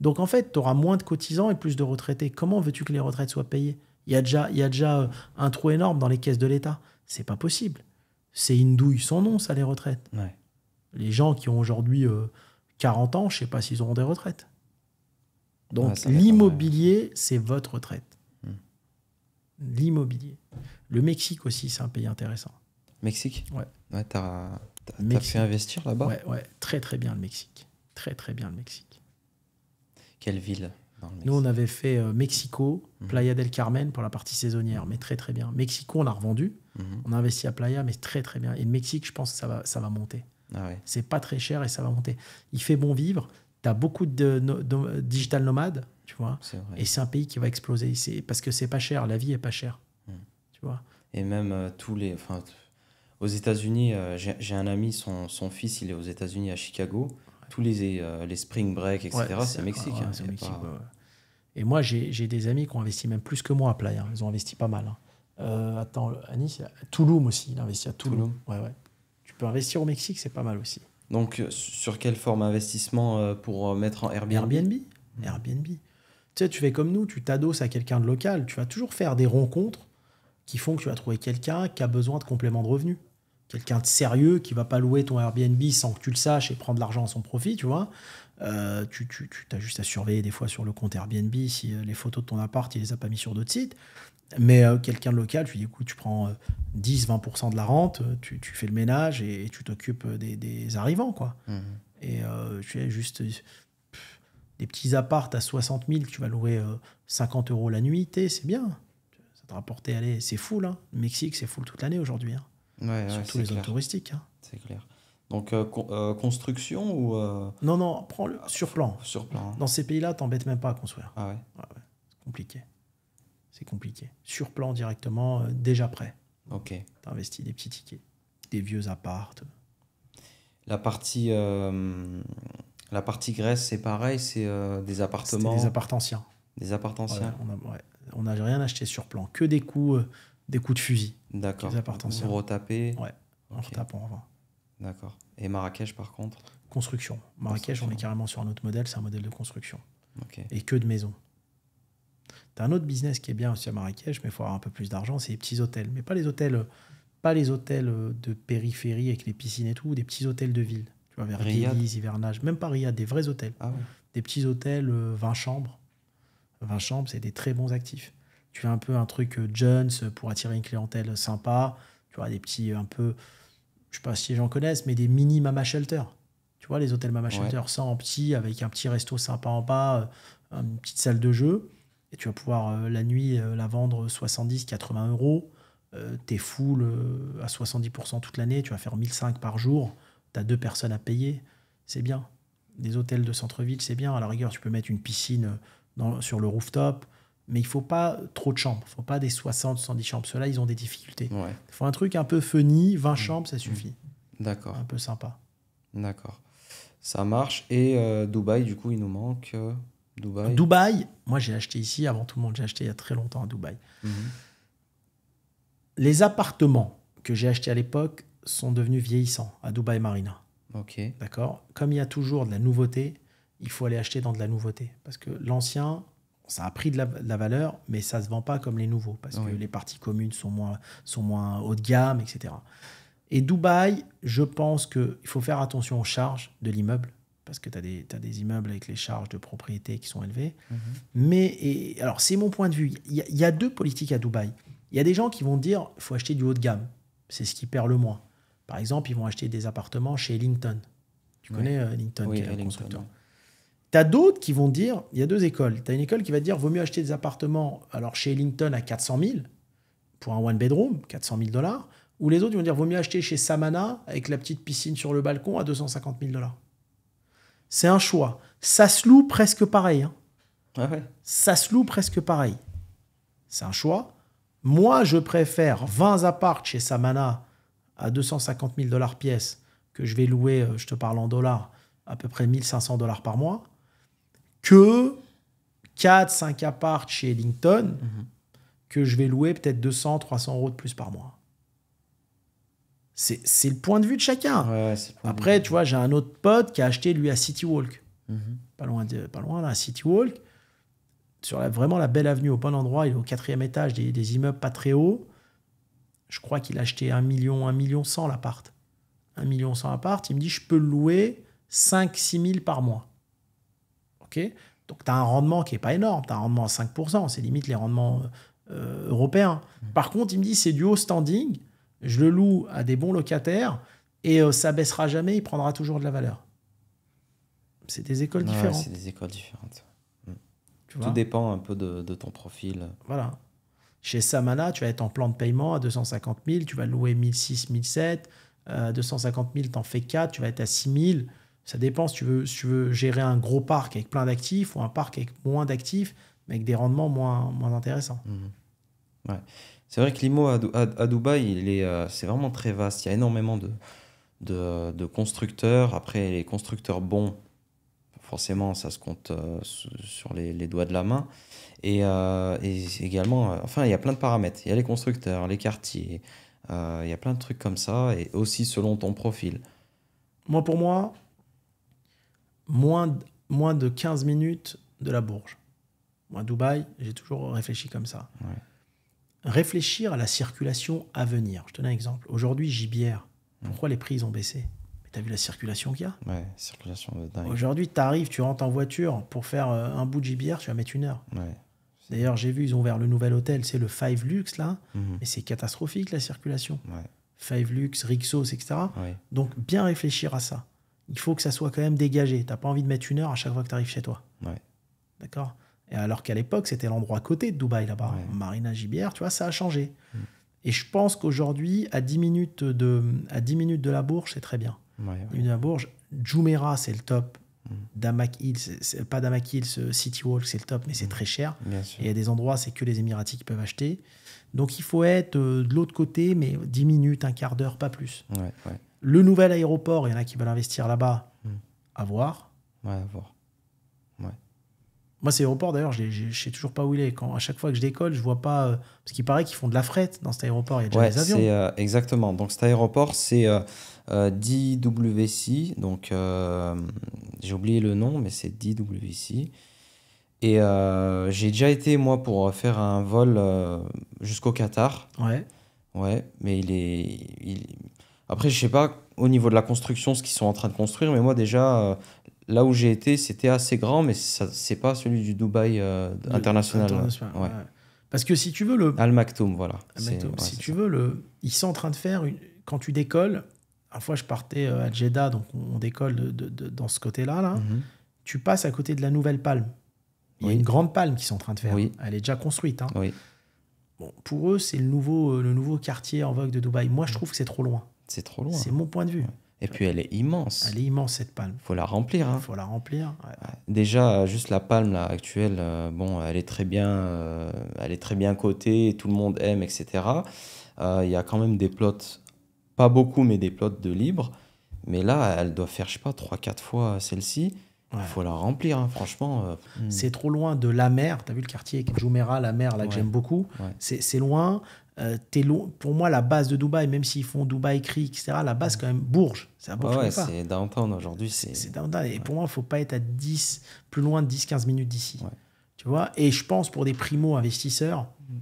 S1: Donc en fait, tu auras moins de cotisants et plus de retraités. Comment veux-tu que les retraites soient payées Il y a déjà, y a déjà euh, un trou énorme dans les caisses de l'État. C'est pas possible. C'est une douille sans nom, ça, les retraites. Les gens qui ont aujourd'hui 40 euh, ans, je ne sais pas s'ils auront des retraites. Donc l'immobilier, c'est votre retraite l'immobilier. Le Mexique aussi, c'est un pays intéressant. Mexique Ouais. t'as fait investir là-bas ouais, ouais, très très bien le Mexique. Très très bien le Mexique. Quelle ville Nous, on avait fait euh, Mexico, mhm. Playa del Carmen pour la partie saisonnière, mais très très bien. Mexico, on l'a revendu. Mhm. On a investi à Playa, mais très très bien. Et le Mexique, je pense ça va, ça va monter. Ah c'est pas très cher et ça va monter. Il fait bon vivre tu beaucoup de, digital nomades, tu vois. Et c'est un pays qui va exploser. ici Parce que c'est pas cher, la vie est pas chère. Hmm.
S2: Tu vois. Et même euh, tous les. Enfin, aux États-Unis, euh, j'ai un ami, son, son, fils, il est aux États-Unis à Chicago. Tous les, euh, les spring break, etc., c'est Mexique. Hein, Mexique
S1: Et moi, j'ai des amis qui ont investi même plus que moi à Playa. Ils ont investi pas mal. Hein. attends, à Nice, à Toulouse aussi, il investit à Toulouse. ouais. Tu peux investir au Mexique, c'est pas mal aussi.
S2: Donc, euh, sur quelle forme investissement euh, pour euh, mettre en Airbnb Airbnb.
S1: Mmh. Airbnb. Tu sais, tu fais comme nous, tu t'adoses à quelqu'un de local. Tu vas toujours faire des rencontres qui font que tu vas trouver quelqu'un qui a besoin de complément de revenus. Quelqu'un de sérieux qui va pas louer ton Airbnb sans que tu le saches et prendre l'argent à son profit, tu vois. Euh, tu, tu, as juste à surveiller des fois sur le compte Airbnb si euh, les photos de ton appart, il les a pas mis sur d'autres sites. Mais euh, quelqu'un de local, tu dis écoute, tu prends 10-20% de la rente, tu, fais le ménage et, tu t'occupes des, arrivants. quoi. Mmh. Et tu as juste des petits apparts à 60 000, tu vas louer 50 euros la nuit et c'est bien. Ça te rapporté, allez, c'est fou là. Le Mexique, c'est full toute l'année aujourd'hui.
S2: Hein. Surtout les zones
S1: touristiques. Hein. C'est
S2: clair. Donc euh, euh, construction ou... Euh, non, non, prends-le sur plan. Hein.
S1: Dans ces pays-là, t'embêtes même pas à construire. Ah ah c'est compliqué. C'est compliqué. Sur plan directement, déjà prêt. Ok. T'investis des petits tickets, des vieux appartes.
S2: La partie, la partie Grèce, c'est pareil, c'est des appartements. Des appartements
S1: Des appartements on n'a rien acheté sur plan, que des coups, des coups de fusil. D'accord. Des appartements anciens.
S2: Ouais, on D'accord. Et Marrakech, par contre
S1: Construction. Marrakech, on est carrément sur un autre modèle, c'est un modèle de construction. Et que de maisons. T'as un autre business qui est bien aussi à Marrakech, mais il faut avoir un peu plus d'argent, c'est les petits hôtels. Mais pas les hôtels, pas les hôtels de périphérie avec les piscines et tout, des petits hôtels de ville. Tu vois, vers Riyad, hivernage, même pas a des vrais hôtels. Ah des petits hôtels, 20 euh, chambres. 20 chambres, c'est des très bons actifs. Tu as un peu un truc euh, Jones pour attirer une clientèle sympa. Tu vois, des petits euh, un peu je sais pas si les gens connaissent, mais des mini Mama Shelter. Tu vois, les hôtels Mama Shelter, ça en petit, avec un petit resto sympa en bas, euh, une petite salle de jeu. Et tu vas pouvoir euh, la nuit euh, la vendre 70, 80 euros. T'es full à 70% toute l'année. Tu vas faire 1005 par jour. Tu as deux personnes à payer. C'est bien. Des hôtels de centre-ville, c'est bien. À la rigueur, tu peux mettre une piscine sur le rooftop mais il faut pas trop de chambres. Il faut pas des 60, 70 chambres. Ceux-là, ils ont des difficultés. Il faut un truc un peu funny, 20 mmh. chambres, ça suffit. Mmh. D'accord. Un peu sympa.
S2: D'accord. Ça marche. Et euh, Dubaï, du coup, il nous manque. Euh, Dubaï.
S1: Dubaï, moi j'ai acheté ici, avant tout le monde, j'ai acheté il y a très longtemps à Dubaï. Mmh. Les appartements que j'ai achetés à l'époque sont devenus vieillissants à Dubaï Marina. Ok. D'accord Comme il y a toujours de la nouveauté, il faut aller acheter dans de la nouveauté. Parce que l'ancien, ça a pris de la, valeur, mais ça se vend pas comme les nouveaux parce que les parties communes sont moins, sont moins haut de gamme, etc. Et Dubaï, je pense qu'il faut faire attention aux charges de l'immeuble parce que tu as, as, des immeubles avec les charges de propriété qui sont élevées. Mhm. Mais, et, alors, c'est mon point de vue. Il y, a deux politiques à Dubaï. Il y a des gens qui vont dire qu'il faut acheter du haut de gamme. C'est ce qui perd le moins. Par exemple, ils vont acheter des appartements chez Linton. Tu connais LinkedIn, euh, Linton, qui est un constructeur as d'autres qui vont dire, il y a deux écoles. as une école qui va dire, vaut mieux acheter des appartements, alors chez Ellington à 400 000, pour un one bedroom, 400 000 dollars, ou les autres vont dire, vaut mieux acheter chez Samana, avec la petite piscine sur le balcon, à 250 000 dollars. C'est un choix. Ça se loue presque pareil. Hein. Ça se loue presque pareil. C'est un choix. Moi, je préfère 20 apparts chez Samana à 250 000 dollars pièce que je vais louer, euh, je te parle en dollars, à peu près 1500 dollars par mois, que 4, 5 apparts chez Ellington mhm. que je vais louer peut-être 200, 300 euros de plus par mois. C'est le point de vue de chacun. Après, tu vois, j'ai un autre pote qui a acheté, lui, à Citywalk. Mhm. Pas loin, pas loin là, à City Walk. Sur la, vraiment la belle avenue, au bon endroit. Il est au quatrième étage des, immeubles pas très hauts. Je crois qu'il a acheté 1 million, 1 million 100 l'appart. 1 million 100 l'appart. Il me dit, je peux louer 5-6 000 par mois. Donc tu as un rendement qui n'est pas énorme, tu as un rendement à 5%, c'est limite les rendements euh, européens. Mmh. Par contre, il me dit c'est du haut standing, je le loue à des bons locataires et ça euh, ça baissera jamais, il prendra toujours de la valeur. C'est des écoles différentes. C'est
S2: des écoles différentes. Mmh. Tout dépend un peu de, ton profil.
S1: Voilà. Chez Samana, tu vas être en plan de paiement à 250 000, tu vas louer 1006, 1007. 250 000, en fais 4, tu vas être à 6 000. Ça dépend si tu veux, tu veux gérer un gros parc avec plein d'actifs ou un parc avec moins d'actifs, mais avec des rendements moins, moins intéressants. Mmh.
S2: Ouais. C'est vrai que l'IMO à, à, Dubaï, il est, euh, c'est vraiment très vaste. Il y a énormément de, de, constructeurs. Après, les constructeurs bons, forcément, ça se compte euh, sur les, les, doigts de la main. Et, euh, et également, enfin, il y a plein de paramètres. Il y a les constructeurs, les quartiers, il y a plein de trucs comme ça, et aussi selon ton profil.
S1: Moi, pour moi, moins, moins de 15 minutes de la Bourge. Moi, à Dubaï, j'ai toujours réfléchi comme ça. Réfléchir à la circulation à venir. Je te donne un exemple. Aujourd'hui, Gibière, hmm. pourquoi les prix ont baissé T'as vu la circulation qu'il y a
S2: Ouais, circulation dingue. Aujourd'hui,
S1: t'arrives, tu rentres en voiture pour faire euh, un bout de gibière, tu vas mettre une heure. D'ailleurs, j'ai vu, ils ont ouvert le nouvel hôtel, c'est le Five Lux là, mhm. et mais c'est catastrophique la circulation. Ouais. Five Lux, Rixos, etc. Donc, bien réfléchir à ça il faut que ça soit quand même dégagé. Tu n'as pas envie de mettre une heure à chaque fois que tu arrives chez toi. D'accord Et alors qu'à l'époque, c'était l'endroit à côté de Dubaï, là-bas. Marina Gibière, tu vois, ça a changé. Mm. Et je pense qu'aujourd'hui, à 10 minutes de, à 10 minutes de la Bourge, c'est très bien. Ouais, 10 la Bourge, Jumeirah, c'est le top. Mm. Damak Hills, pas Damak Hills, euh, City Walk, c'est le top, mais c'est mm. très cher. Et il y a des endroits, c'est que les Émiratis qui peuvent acheter. Donc il faut être euh, de l'autre côté, mais 10 minutes, un quart d'heure, pas plus. Ouais, ouais. Le nouvel aéroport, il y en a qui veulent investir là-bas. Hmm. À voir. Ouais, à voir. Moi, cet aéroport, d'ailleurs, je ne sais toujours pas où il est. Quand, à chaque fois que je décolle, je ne vois pas. Euh, parce qu'il paraît qu'ils font de la frette dans cet aéroport. Il y a déjà des avions. Euh,
S2: exactement. Donc, cet aéroport, c'est euh, DWC. Donc, j'ai oublié le nom, mais c'est DWC. Et j'ai déjà été, moi, pour faire un vol jusqu'au Qatar. Ouais. Ouais, mais il est. Après, je sais pas au niveau de la construction ce qu'ils sont en train de construire, mais moi déjà, euh, là où j'ai été, c'était assez grand, mais ce n'est pas celui du Dubaï euh, international. Parce que si tu veux le. Al Maktoum, voilà. si
S1: tu veux, le... ils sont en train de faire. Quand tu décolles, une fois je partais euh, à Jeddah, donc on décolle dans ce côté-là, là, mhm. tu passes à côté de la nouvelle palme. Il y a une grande palme qu'ils sont en train de faire. Elle est déjà construite. Hein. pour eux, c'est le nouveau, le nouveau quartier en vogue de Dubaï. Moi, je mhm. trouve que c'est trop loin. C'est trop loin. C'est hein. mon point de vue.
S2: Et puis elle est immense. Elle est
S1: immense cette palme.
S2: Faut la remplir. Hein. Faut la remplir. Déjà juste la palme actuelle, euh, bon, elle est très bien, euh, elle est très bien cotée, tout le monde aime, etc. Euh, il y a quand même des plots, pas beaucoup, mais des plots de libre. Mais là, elle
S1: doit faire je sais pas 3-4 fois celle-ci. Il faut la remplir, hein, franchement. Hmm. C'est trop loin de la mer. Tu as vu le quartier Jumeirah, la mer, là, que j'aime beaucoup. C'est loin. Euh, pour moi, la base de Dubaï, même s'ils font Dubaï écrit etc., la base, quand même, Bourges. C'est à Ouais, c'est downtown aujourd'hui. C'est downtown. Et pour moi, il ne faut pas être à 10, plus loin de 10-15 minutes d'ici. Tu vois Et je pense, pour des primo-investisseurs, mm.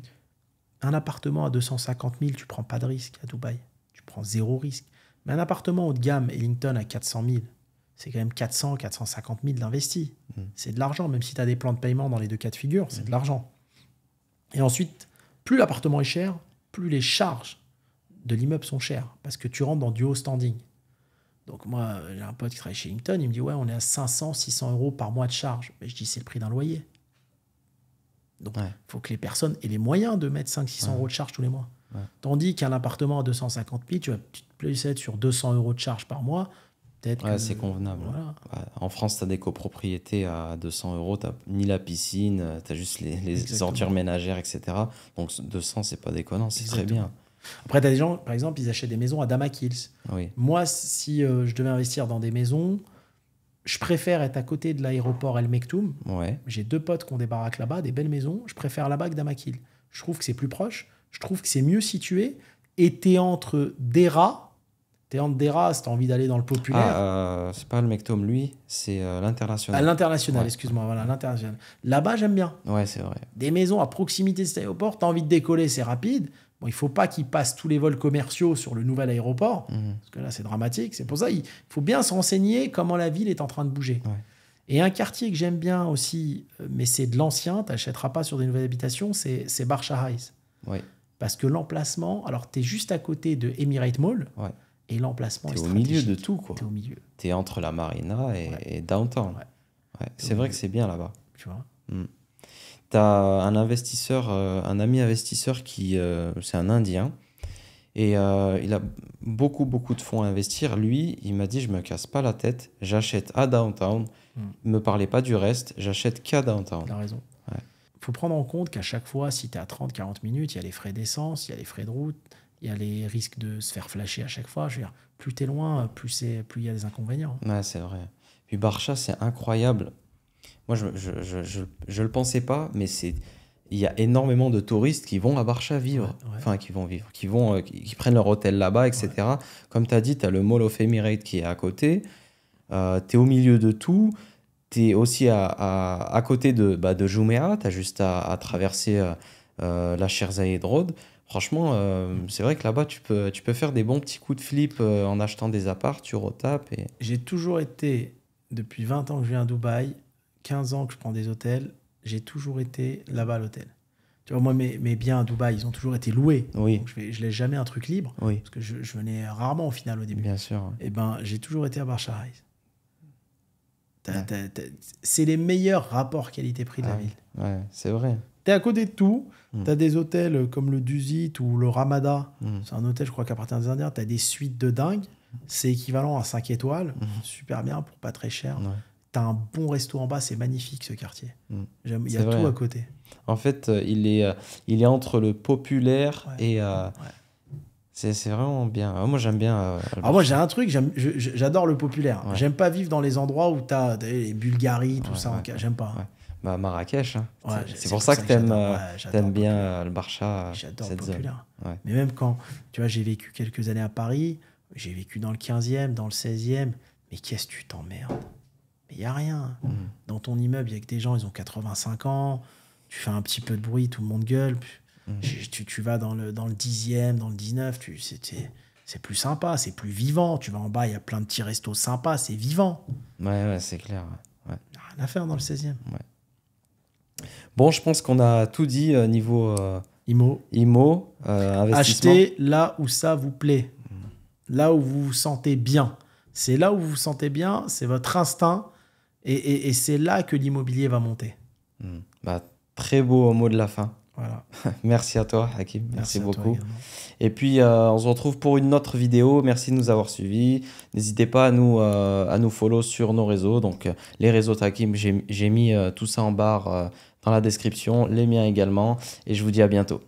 S1: un appartement à 250 000, tu prends pas de risque à Dubaï. Tu prends zéro risque. Mais un appartement haut de gamme, Ellington, à 400 000, c'est quand même 400, 450 000 d'investis. Mm. C'est de l'argent, même si tu as des plans de paiement dans les deux cas de figure, c'est mm. de l'argent. Et ensuite, plus l'appartement est cher, plus les charges de l'immeuble sont chères, parce que tu rentres dans du haut standing. Donc moi, j'ai un pote qui travaille chez Hinton, il me dit, ouais, on est à 500, 600 euros par mois de charge. Mais je dis, c'est le prix d'un loyer. Donc, il faut que les personnes aient les moyens de mettre 500, 600 euros de charges tous les mois. Tandis qu'un appartement à 250 pieds, tu vas te placer sur 200 euros de charges par mois c'est convenable.
S2: En France, tu as des copropriétés à 200 euros, tu ni la piscine, tu as juste les, les ménagères, etc. Donc 200, c'est pas déconnant, c'est très bien.
S1: Après, tu as des gens, par exemple, ils achètent des maisons à Damakils Moi, si euh, je devais investir dans des maisons, je préfère être à côté de l'aéroport El Mektoum. Ouais. J'ai deux potes qui ont des baraques là-bas, des belles maisons. Je préfère là-bas que Damak Je trouve que c'est plus proche, je trouve que c'est mieux situé. Et tu entre entre rats T'es en races, t'as envie d'aller dans le populaire. Ah,
S2: euh, c'est pas le Tom, lui, c'est euh, l'international. Ah, l'international,
S1: excuse-moi, voilà, l'international. Là-bas, j'aime bien. Ouais, c'est vrai. Des maisons à proximité de cet aéroport, t'as envie de décoller, c'est rapide. Bon, il faut pas qu'ils passent tous les vols commerciaux sur le nouvel aéroport, mhm. parce que là, c'est dramatique. C'est pour ça, il faut bien se renseigner comment la ville est en train de bouger. Et un quartier que j'aime bien aussi, euh, mais c'est de l'ancien, t'achèteras pas sur des nouvelles habitations, c'est Barsha Heights. Ouais. Parce que l'emplacement, alors t'es juste à côté de Emirate Mall. Ouais et l'emplacement est, T'es au
S2: milieu de tout, quoi. T'es au milieu. T'es entre la marina et, downtown. C'est vrai que c'est bien là-bas. Tu vois hmm. T'as un investisseur, euh, un ami investisseur qui, euh, c'est un Indien, et euh, il a beaucoup, beaucoup de fonds à investir. Lui, il m'a dit, je me casse pas la tête, j'achète à downtown, ne hmm. me parlez pas du reste, j'achète qu'à downtown. T'as
S1: raison Il faut prendre en compte qu'à chaque fois, si tu es à 30-40 minutes, il y a les frais d'essence, il y a les frais de route, il y a les risques de se faire flasher à chaque fois. Je veux dire, plus t'es loin, plus il plus y a des inconvénients.
S2: Ouais, c'est vrai. Puis Barsha c'est incroyable. Moi, je je, le pensais pas, mais c'est il y a énormément de touristes qui vont à Barsha vivre, enfin qui vont vivre, qui vont, euh, qui, prennent leur hôtel là-bas, etc. Comme tu as dit, tu as le Mall of Emirates qui est à côté, euh, tu es au milieu de tout, tu es aussi à, côté de, bah, de tu as juste à, traverser euh, la Sherzayed Road. Franchement, euh, c'est vrai que là-bas, tu peux, tu peux faire des bons petits coups de flip euh, en achetant des apparts, tu retapes. Et...
S1: J'ai toujours été, depuis 20 ans que je viens à Dubaï, 15 ans que je prends des hôtels, j'ai toujours été là-bas à l'hôtel. Tu vois, moi, mes, mes, biens à Dubaï, ils ont toujours été loués. Oui. je n'ai jamais un truc libre. Oui. Parce que je, venais rarement au final au début. Bien sûr. Et eh ben, j'ai toujours été à Barcharais. C'est les meilleurs rapports qualité-prix de la ah ville.
S2: Ouais, c'est vrai.
S1: T'es à côté de tout. tu mm. T'as des hôtels comme le Dusit ou le Ramada. Mm. C'est un hôtel, je crois, qui appartient des Indiens. T'as des suites de dingue. C'est équivalent à 5 étoiles. Mm. Super bien pour pas très cher. tu T'as un bon resto en bas. C'est magnifique ce quartier. Il y a tout à hein. côté.
S2: En fait, euh, il est, euh, il est entre le populaire et. Euh, c'est vraiment bien. Ah, moi, j'aime bien. ah, moi, j'ai
S1: un truc, j'adore le populaire. J'aime pas vivre dans les endroits où t'as les Bulgaries, tout ça. j'aime pas
S2: bah, Marrakech. Hein. c'est pour ça, que, euh, t'aimes bien euh, le Barça. Euh, j'adore populaire. Zone.
S1: Mais même quand, tu vois, j'ai vécu quelques années à Paris, j'ai vécu dans le 15e, dans le 16e, mais qu'est-ce que tu t'emmerdes Mais il n'y a rien. Mm. Dans ton immeuble, il y a que des gens, ils ont 85 ans, tu fais un petit peu de bruit, tout le monde gueule. Mm. Tu, tu, vas dans le, dans le 10e, dans le 19, tu, c'est plus sympa, c'est plus vivant. Tu vas en bas, il y a plein de petits restos sympas, c'est vivant.
S2: Ouais, ouais, c'est clair. Ouais.
S1: Rien à faire dans le 16e.
S2: Ouais. Bon, je pense qu'on a tout dit euh, niveau euh, IMO. immo euh, Achetez
S1: là où ça vous plaît, là où vous vous sentez bien. C'est là où vous vous sentez bien, c'est votre instinct, et, et, c'est là que l'immobilier va monter. Hmm.
S2: Bah, très beau mot de la fin. Voilà. Merci à toi, Hakim. Merci, beaucoup. Et puis, euh, on se retrouve pour une autre vidéo. Merci de nous avoir suivis. N'hésitez pas à nous, euh, à nous follow sur nos réseaux. Donc, euh, les réseaux de Hakim, j'ai mis tout ça en barre dans la description, les miens également. Et je vous dis à bientôt.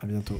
S1: À bientôt.